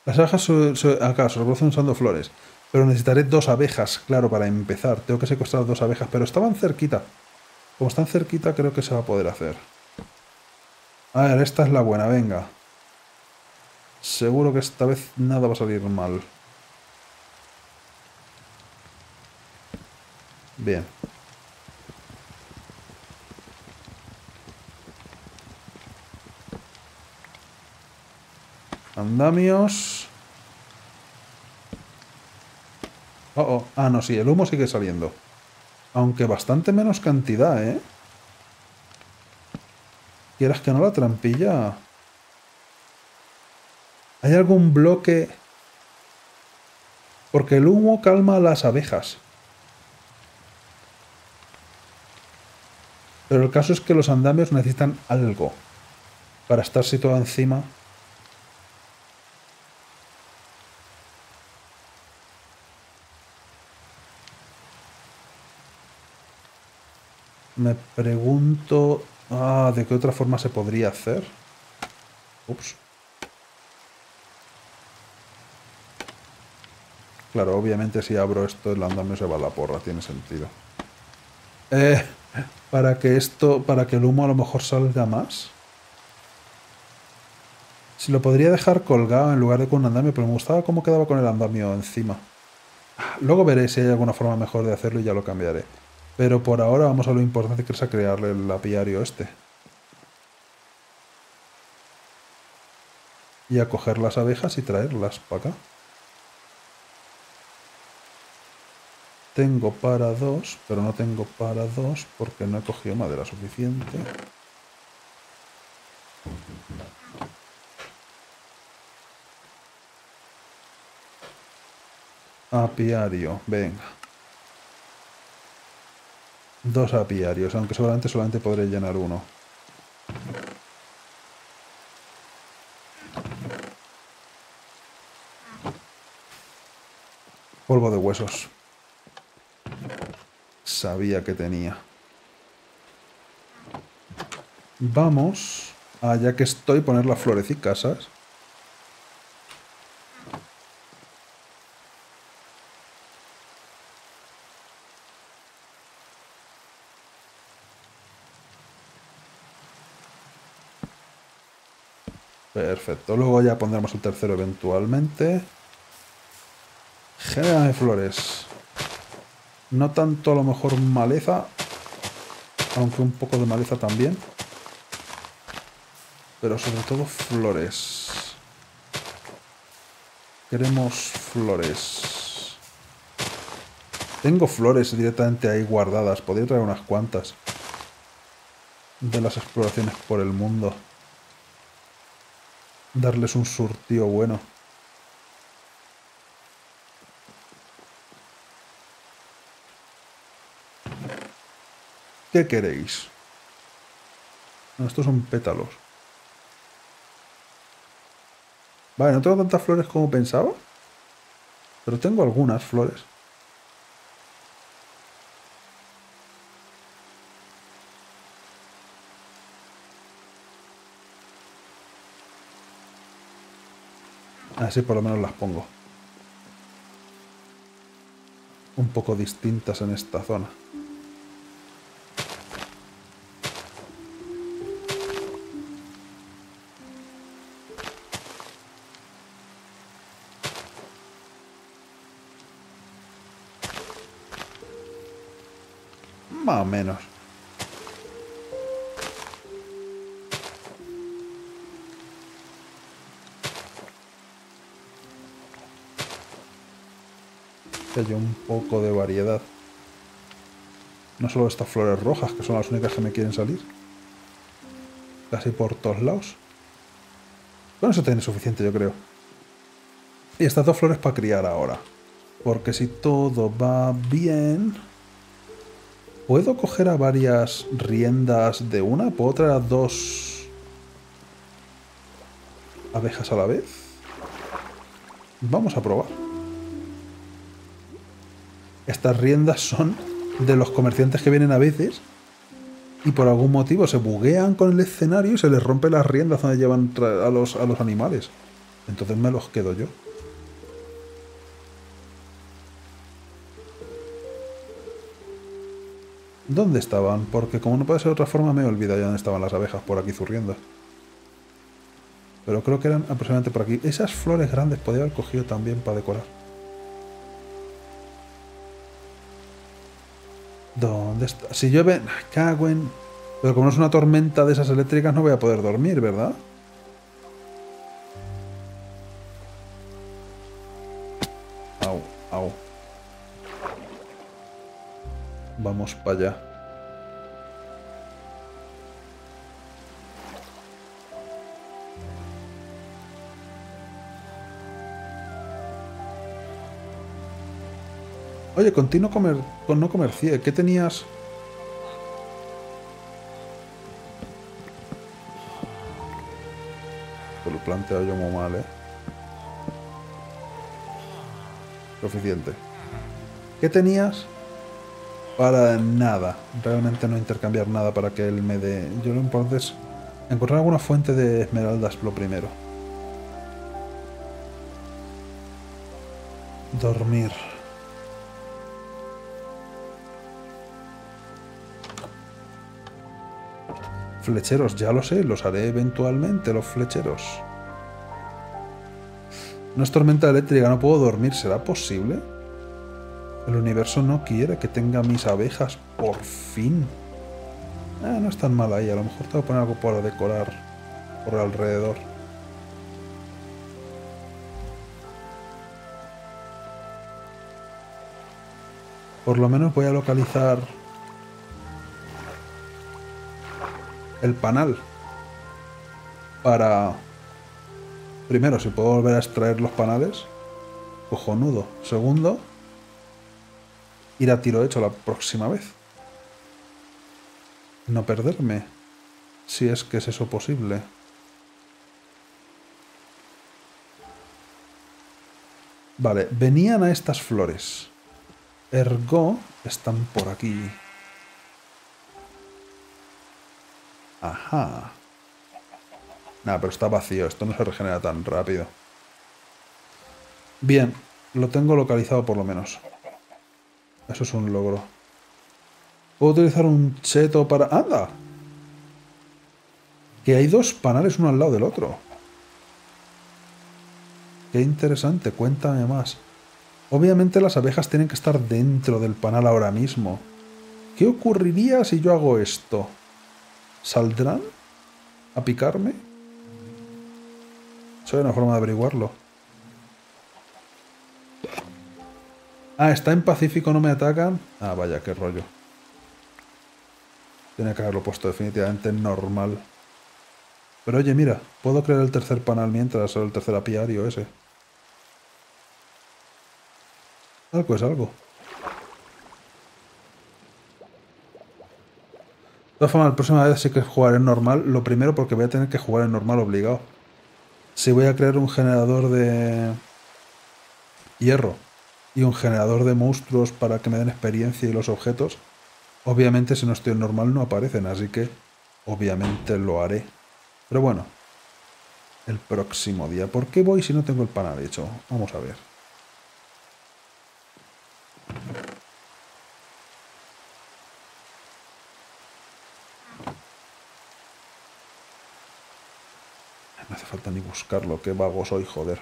Las abejas acá se usando flores. Pero necesitaré dos abejas, claro, para empezar. Tengo que secuestrar dos abejas, pero estaban cerquita. Como están cerquita, creo que se va a poder hacer. A ver, esta es la buena, venga. Seguro que esta vez nada va a salir mal. Bien. andamios. Oh, oh. Ah, no, sí, el humo sigue saliendo. Aunque bastante menos cantidad, ¿eh? Quieras que no la trampilla. ¿Hay algún bloque? Porque el humo calma a las abejas. Pero el caso es que los andamios necesitan algo para estar situado encima Me pregunto... Ah, ¿de qué otra forma se podría hacer? Ups. Claro, obviamente si abro esto el andamio se va a la porra, tiene sentido. Eh, para que esto, para que el humo a lo mejor salga más. Si lo podría dejar colgado en lugar de con un andamio, pero me gustaba cómo quedaba con el andamio encima. Luego veré si hay alguna forma mejor de hacerlo y ya lo cambiaré. Pero por ahora vamos a lo importante que es a crearle el apiario este. Y a coger las abejas y traerlas para acá. Tengo para dos, pero no tengo para dos porque no he cogido madera suficiente. Apiario, venga dos apiarios, aunque solamente solamente podré llenar uno. Polvo de huesos. Sabía que tenía. Vamos, ya que estoy, poner las y casas. Perfecto. Luego ya pondremos el tercero eventualmente. de flores. No tanto a lo mejor maleza, aunque un poco de maleza también. Pero sobre todo flores. Queremos flores. Tengo flores directamente ahí guardadas. Podría traer unas cuantas de las exploraciones por el mundo darles un surtío bueno. ¿Qué queréis? No, estos son pétalos. Vale, no tengo tantas flores como pensaba. Pero tengo algunas flores. así por lo menos las pongo. Un poco distintas en esta zona. Más o menos. que haya un poco de variedad. No solo estas flores rojas, que son las únicas que me quieren salir. Casi por todos lados. Bueno, eso tiene suficiente, yo creo. Y estas dos flores para criar ahora. Porque si todo va bien... ¿Puedo coger a varias riendas de una? ¿Puedo traer a dos abejas a la vez? Vamos a probar estas riendas son de los comerciantes que vienen a veces y por algún motivo se buguean con el escenario y se les rompe las riendas donde llevan a los, a los animales. Entonces me los quedo yo. ¿Dónde estaban? Porque como no puede ser de otra forma, me he olvidado ya dónde estaban las abejas por aquí zurriendo. Pero creo que eran aproximadamente por aquí. Esas flores grandes podía haber cogido también para decorar. ¿Dónde está? Si llueve, Caguen. Pero como no es una tormenta de esas eléctricas, no voy a poder dormir, ¿verdad? Au, au. Vamos para allá. Oye, continuo comer, con no comercié. ¿Qué tenías? lo planteo yo muy mal, ¿eh? Suficiente. ¿Qué tenías? Para nada. Realmente no intercambiar nada para que él me dé... Yo lo importante es... Encontrar alguna fuente de esmeraldas lo primero. Dormir. Flecheros, ya lo sé, los haré eventualmente, los flecheros. No es tormenta eléctrica, no puedo dormir, ¿será posible? El universo no quiere que tenga mis abejas, por fin. Ah, no es tan mal ahí, a lo mejor te voy poner algo para decorar por alrededor. Por lo menos voy a localizar el panal para... Primero, si puedo volver a extraer los panales, cojonudo. Segundo, ir a tiro hecho la próxima vez. No perderme, si es que es eso posible. Vale, venían a estas flores. Ergo, están por aquí. Ajá. Nada, pero está vacío. Esto no se regenera tan rápido. Bien. Lo tengo localizado por lo menos. Eso es un logro. Puedo utilizar un cheto para... ¡Anda! Que hay dos panales uno al lado del otro. Qué interesante, cuéntame más. Obviamente las abejas tienen que estar dentro del panal ahora mismo. ¿Qué ocurriría si yo hago esto? ¿Saldrán a picarme? Soy una forma de averiguarlo. Ah, está en Pacífico, no me atacan. Ah, vaya, qué rollo. tiene que haberlo puesto definitivamente normal. Pero oye, mira, puedo crear el tercer panel mientras, o el tercer apiario ese. Algo es algo. todas formas, la próxima vez sí que jugaré en normal. Lo primero porque voy a tener que jugar en normal obligado. Si voy a crear un generador de hierro y un generador de monstruos para que me den experiencia y los objetos, obviamente si no estoy en normal no aparecen, así que obviamente lo haré. Pero bueno, el próximo día. ¿Por qué voy si no tengo el panal hecho? Vamos a ver. falta ni buscarlo, qué vago soy, joder.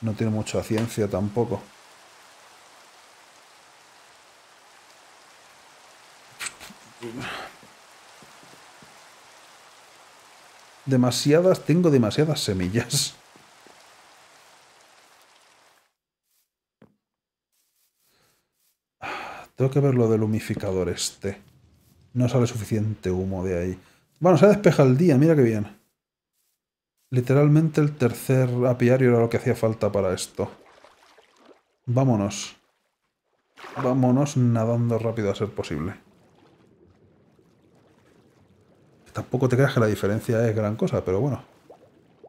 No tiene mucha ciencia tampoco. Demasiadas, tengo demasiadas semillas. Tengo que ver lo del humificador este. No sale suficiente humo de ahí. Bueno, se despejado el día, mira qué bien. Literalmente el tercer apiario era lo que hacía falta para esto. Vámonos. Vámonos nadando rápido a ser posible. Tampoco te creas que la diferencia es gran cosa, pero bueno.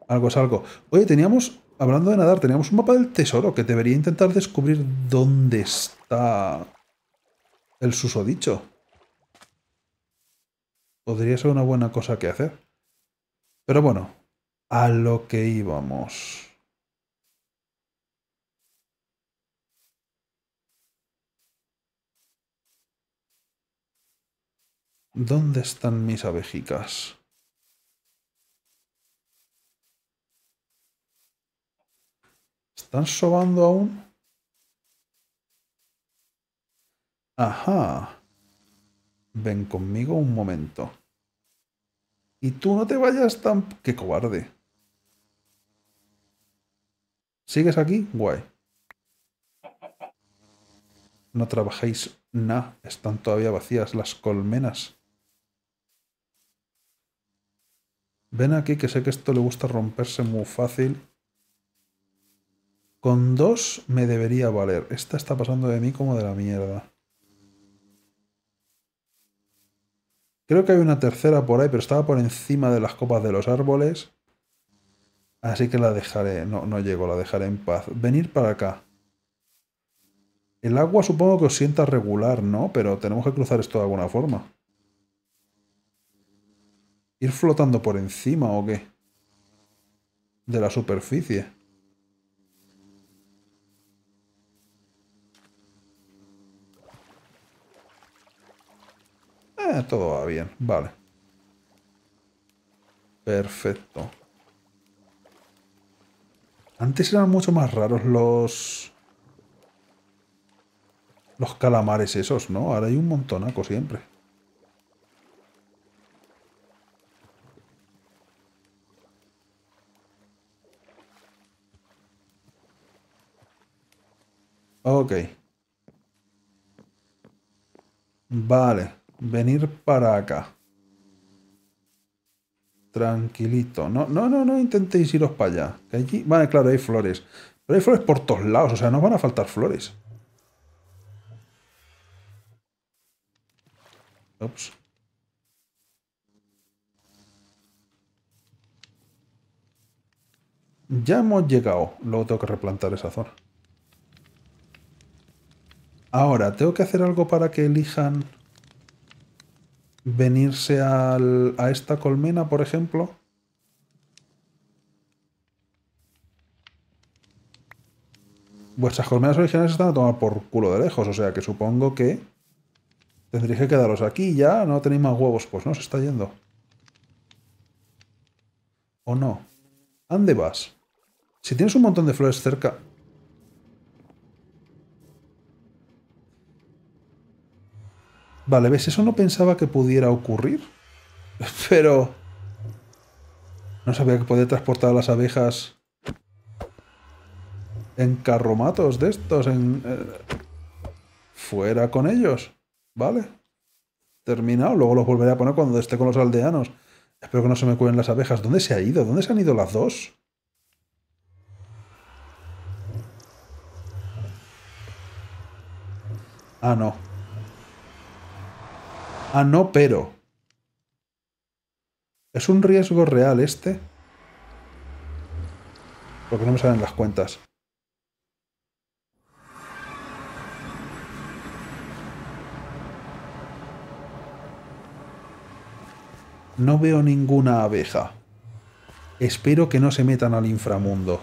Algo es algo. Oye, teníamos, hablando de nadar, teníamos un mapa del tesoro que debería intentar descubrir dónde está el susodicho podría ser una buena cosa que hacer. Pero bueno, a lo que íbamos. ¿Dónde están mis abejicas? ¿Están sobando aún? Ajá. Ven conmigo un momento. Y tú no te vayas tan... ¡Qué cobarde! ¿Sigues aquí? Guay. No trabajéis nada. Están todavía vacías las colmenas. Ven aquí, que sé que esto le gusta romperse muy fácil. Con dos me debería valer. Esta está pasando de mí como de la mierda. Creo que hay una tercera por ahí, pero estaba por encima de las copas de los árboles. Así que la dejaré, no, no llego, la dejaré en paz. Venir para acá. El agua supongo que os sienta regular, ¿no? Pero tenemos que cruzar esto de alguna forma. ¿Ir flotando por encima o qué? De la superficie. Eh, todo va bien, vale. Perfecto. Antes eran mucho más raros los... Los calamares esos, ¿no? Ahora hay un montonaco siempre. Ok. Vale venir para acá. Tranquilito. No, no, no, no intentéis iros para allá. allí, vale, claro, hay flores. Pero hay flores por todos lados, o sea, nos van a faltar flores. Ups. Ya hemos llegado. Luego tengo que replantar esa zona. Ahora, tengo que hacer algo para que elijan venirse a esta colmena, por ejemplo. Vuestras colmenas originales están a tomar por culo de lejos, o sea que supongo que tendréis que quedaros aquí ya, no tenéis más huevos, pues no, se está yendo. ¿O no? ¿A dónde vas? Si tienes un montón de flores cerca... Vale, ¿ves? Eso no pensaba que pudiera ocurrir. Pero... No sabía que podía transportar a las abejas en carromatos de estos, en... Eh, fuera con ellos. Vale. Terminado. Luego los volveré a poner cuando esté con los aldeanos. Espero que no se me cuelen las abejas. ¿Dónde se ha ido? ¿Dónde se han ido las dos? Ah, no. Ah, no, pero. ¿Es un riesgo real este? Porque no me salen las cuentas. No veo ninguna abeja. Espero que no se metan al inframundo.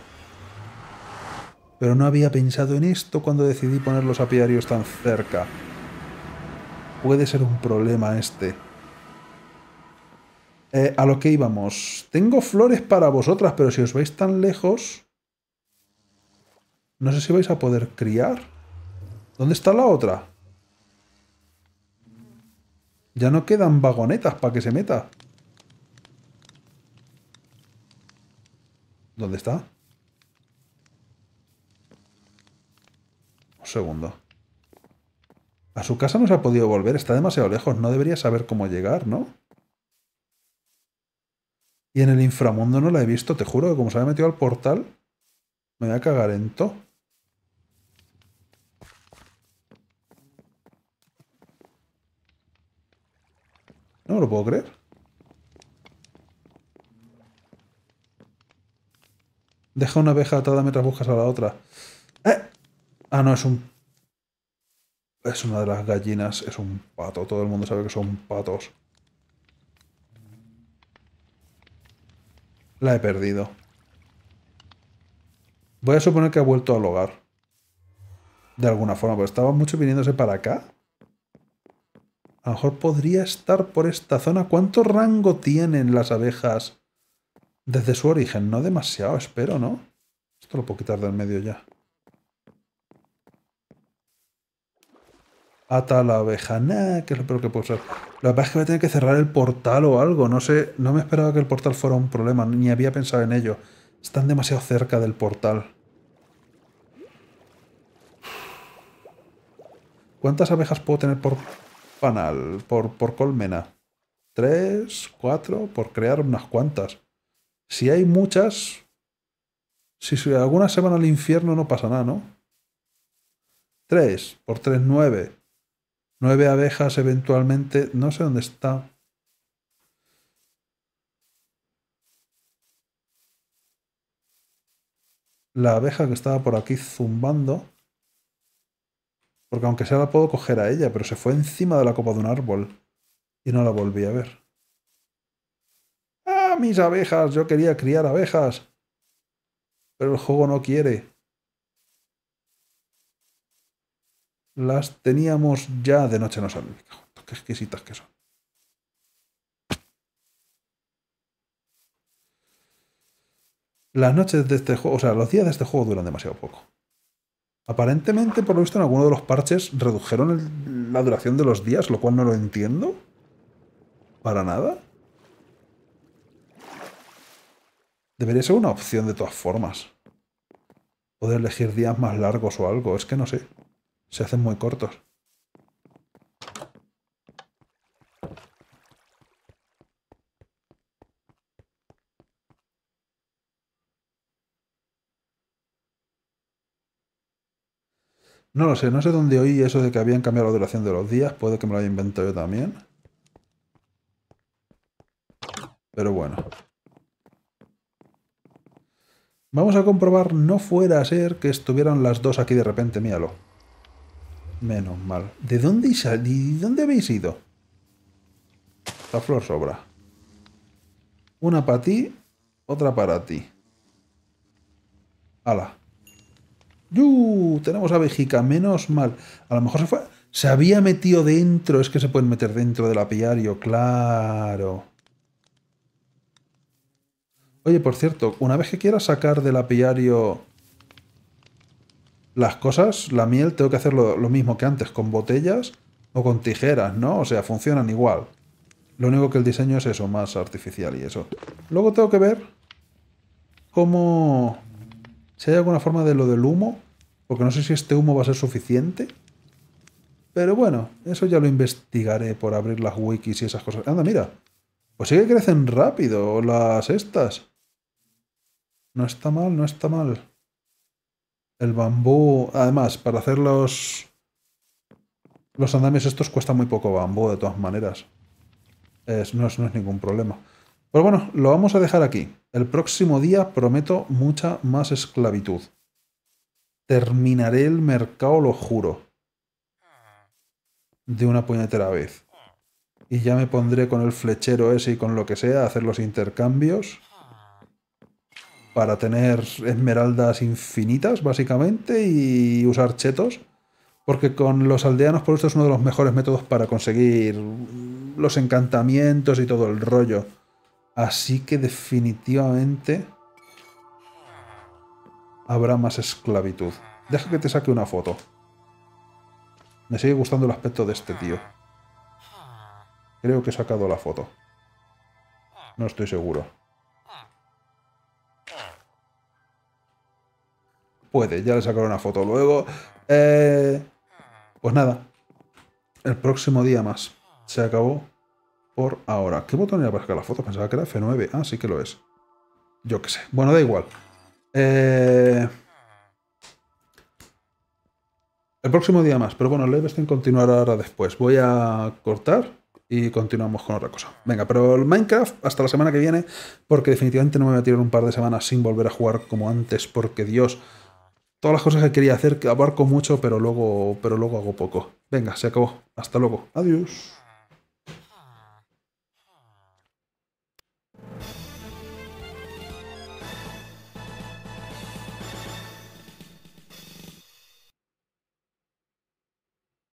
Pero no había pensado en esto cuando decidí poner los apiarios tan cerca puede ser un problema este. Eh, a lo que íbamos. Tengo flores para vosotras, pero si os vais tan lejos... No sé si vais a poder criar. ¿Dónde está la otra? Ya no quedan vagonetas para que se meta. ¿Dónde está? Un segundo. A su casa no se ha podido volver, está demasiado lejos, no debería saber cómo llegar, ¿no? Y en el inframundo no la he visto, te juro que como se había metido al portal, me voy a cagar en todo. No lo puedo creer. Deja una abeja atada mientras buscas a la otra. ¡Eh! Ah, no, es un es una de las gallinas, es un pato. Todo el mundo sabe que son patos. La he perdido. Voy a suponer que ha vuelto al hogar. De alguna forma, pero estaba mucho viniéndose para acá. A lo mejor podría estar por esta zona. ¿Cuánto rango tienen las abejas desde su origen? No demasiado, espero, ¿no? Esto lo puedo quitar del medio ya. ata la Nah, que es lo peor que puede ser. La verdad es que voy a tener que cerrar el portal o algo. No sé, no me esperaba que el portal fuera un problema, ni había pensado en ello. Están demasiado cerca del portal. ¿Cuántas abejas puedo tener por panal, por, por colmena? ¿Tres? ¿Cuatro? Por crear unas cuantas. Si hay muchas... Si, algunas se van al infierno no pasa nada, ¿no? Tres, por tres nueve... Nueve abejas eventualmente. No sé dónde está. La abeja que estaba por aquí zumbando. Porque aunque sea la puedo coger a ella, pero se fue encima de la copa de un árbol. Y no la volví a ver. ¡Ah, mis abejas! Yo quería criar abejas. Pero el juego no quiere. las teníamos ya de noche, no sabía. Qué exquisitas que son. Las noches de este juego, o sea, los días de este juego duran demasiado poco. Aparentemente, por lo visto, en alguno de los parches redujeron la duración de los días, lo cual no lo entiendo. Para nada. Debería ser una opción de todas formas. Poder elegir días más largos o algo, es que no sé se hacen muy cortos. No lo sé, no sé dónde oí eso de que habían cambiado la duración de los días. Puede que me lo haya inventado yo también. Pero bueno. Vamos a comprobar, no fuera a ser que estuvieran las dos aquí de repente, míralo. Menos mal. ¿De dónde, dónde habéis ido? La flor sobra. Una para ti, otra para ti. ¡Hala! ¡Yu! Tenemos a Vejica, menos mal. A lo mejor se fue... Se había metido dentro. Es que se pueden meter dentro del apiario, claro. Oye, por cierto, una vez que quieras sacar del apiario las cosas, la miel, tengo que hacer lo, mismo que antes, con botellas o con tijeras, ¿no? O sea, funcionan igual. Lo único que el diseño es eso, más artificial y eso. Luego tengo que ver cómo... Si hay alguna forma de lo del humo, porque no sé si este humo va a ser suficiente. Pero bueno, eso ya lo investigaré por abrir las wikis y esas cosas. Anda, mira. Pues sí que crecen rápido las estas. No está mal, no está mal. El bambú, además, para hacer los, los andamios estos cuesta muy poco bambú, de todas maneras. no, es, no es ningún problema. Pero pues bueno, lo vamos a dejar aquí. El próximo día prometo mucha más esclavitud. Terminaré el mercado, lo juro. De una puñetera vez. Y ya me pondré con el flechero ese y con lo que sea a hacer los intercambios para tener esmeraldas infinitas, básicamente, y usar chetos. Porque con los aldeanos, por esto es uno de los mejores métodos para conseguir los encantamientos y todo el rollo. Así que definitivamente habrá más esclavitud. Deja que te saque una foto. Me sigue gustando el aspecto de este tío. Creo que he sacado la foto. No estoy seguro. puede. Ya le sacaron una foto luego. Eh, pues nada. El próximo día más. Se acabó por ahora. ¿Qué botón era para sacar la foto? Pensaba que era F9. Ah, sí que lo es. Yo qué sé. Bueno, da igual. Eh, el próximo día más. Pero bueno, el stream continuará ahora después. Voy a cortar y continuamos con otra cosa. Venga, pero el Minecraft hasta la semana que viene, porque definitivamente no me voy a tirar un par de semanas sin volver a jugar como antes, porque Dios todas las cosas que quería hacer, que abarco mucho, pero luego, pero luego hago poco. Venga, se acabó. Hasta luego. Adiós.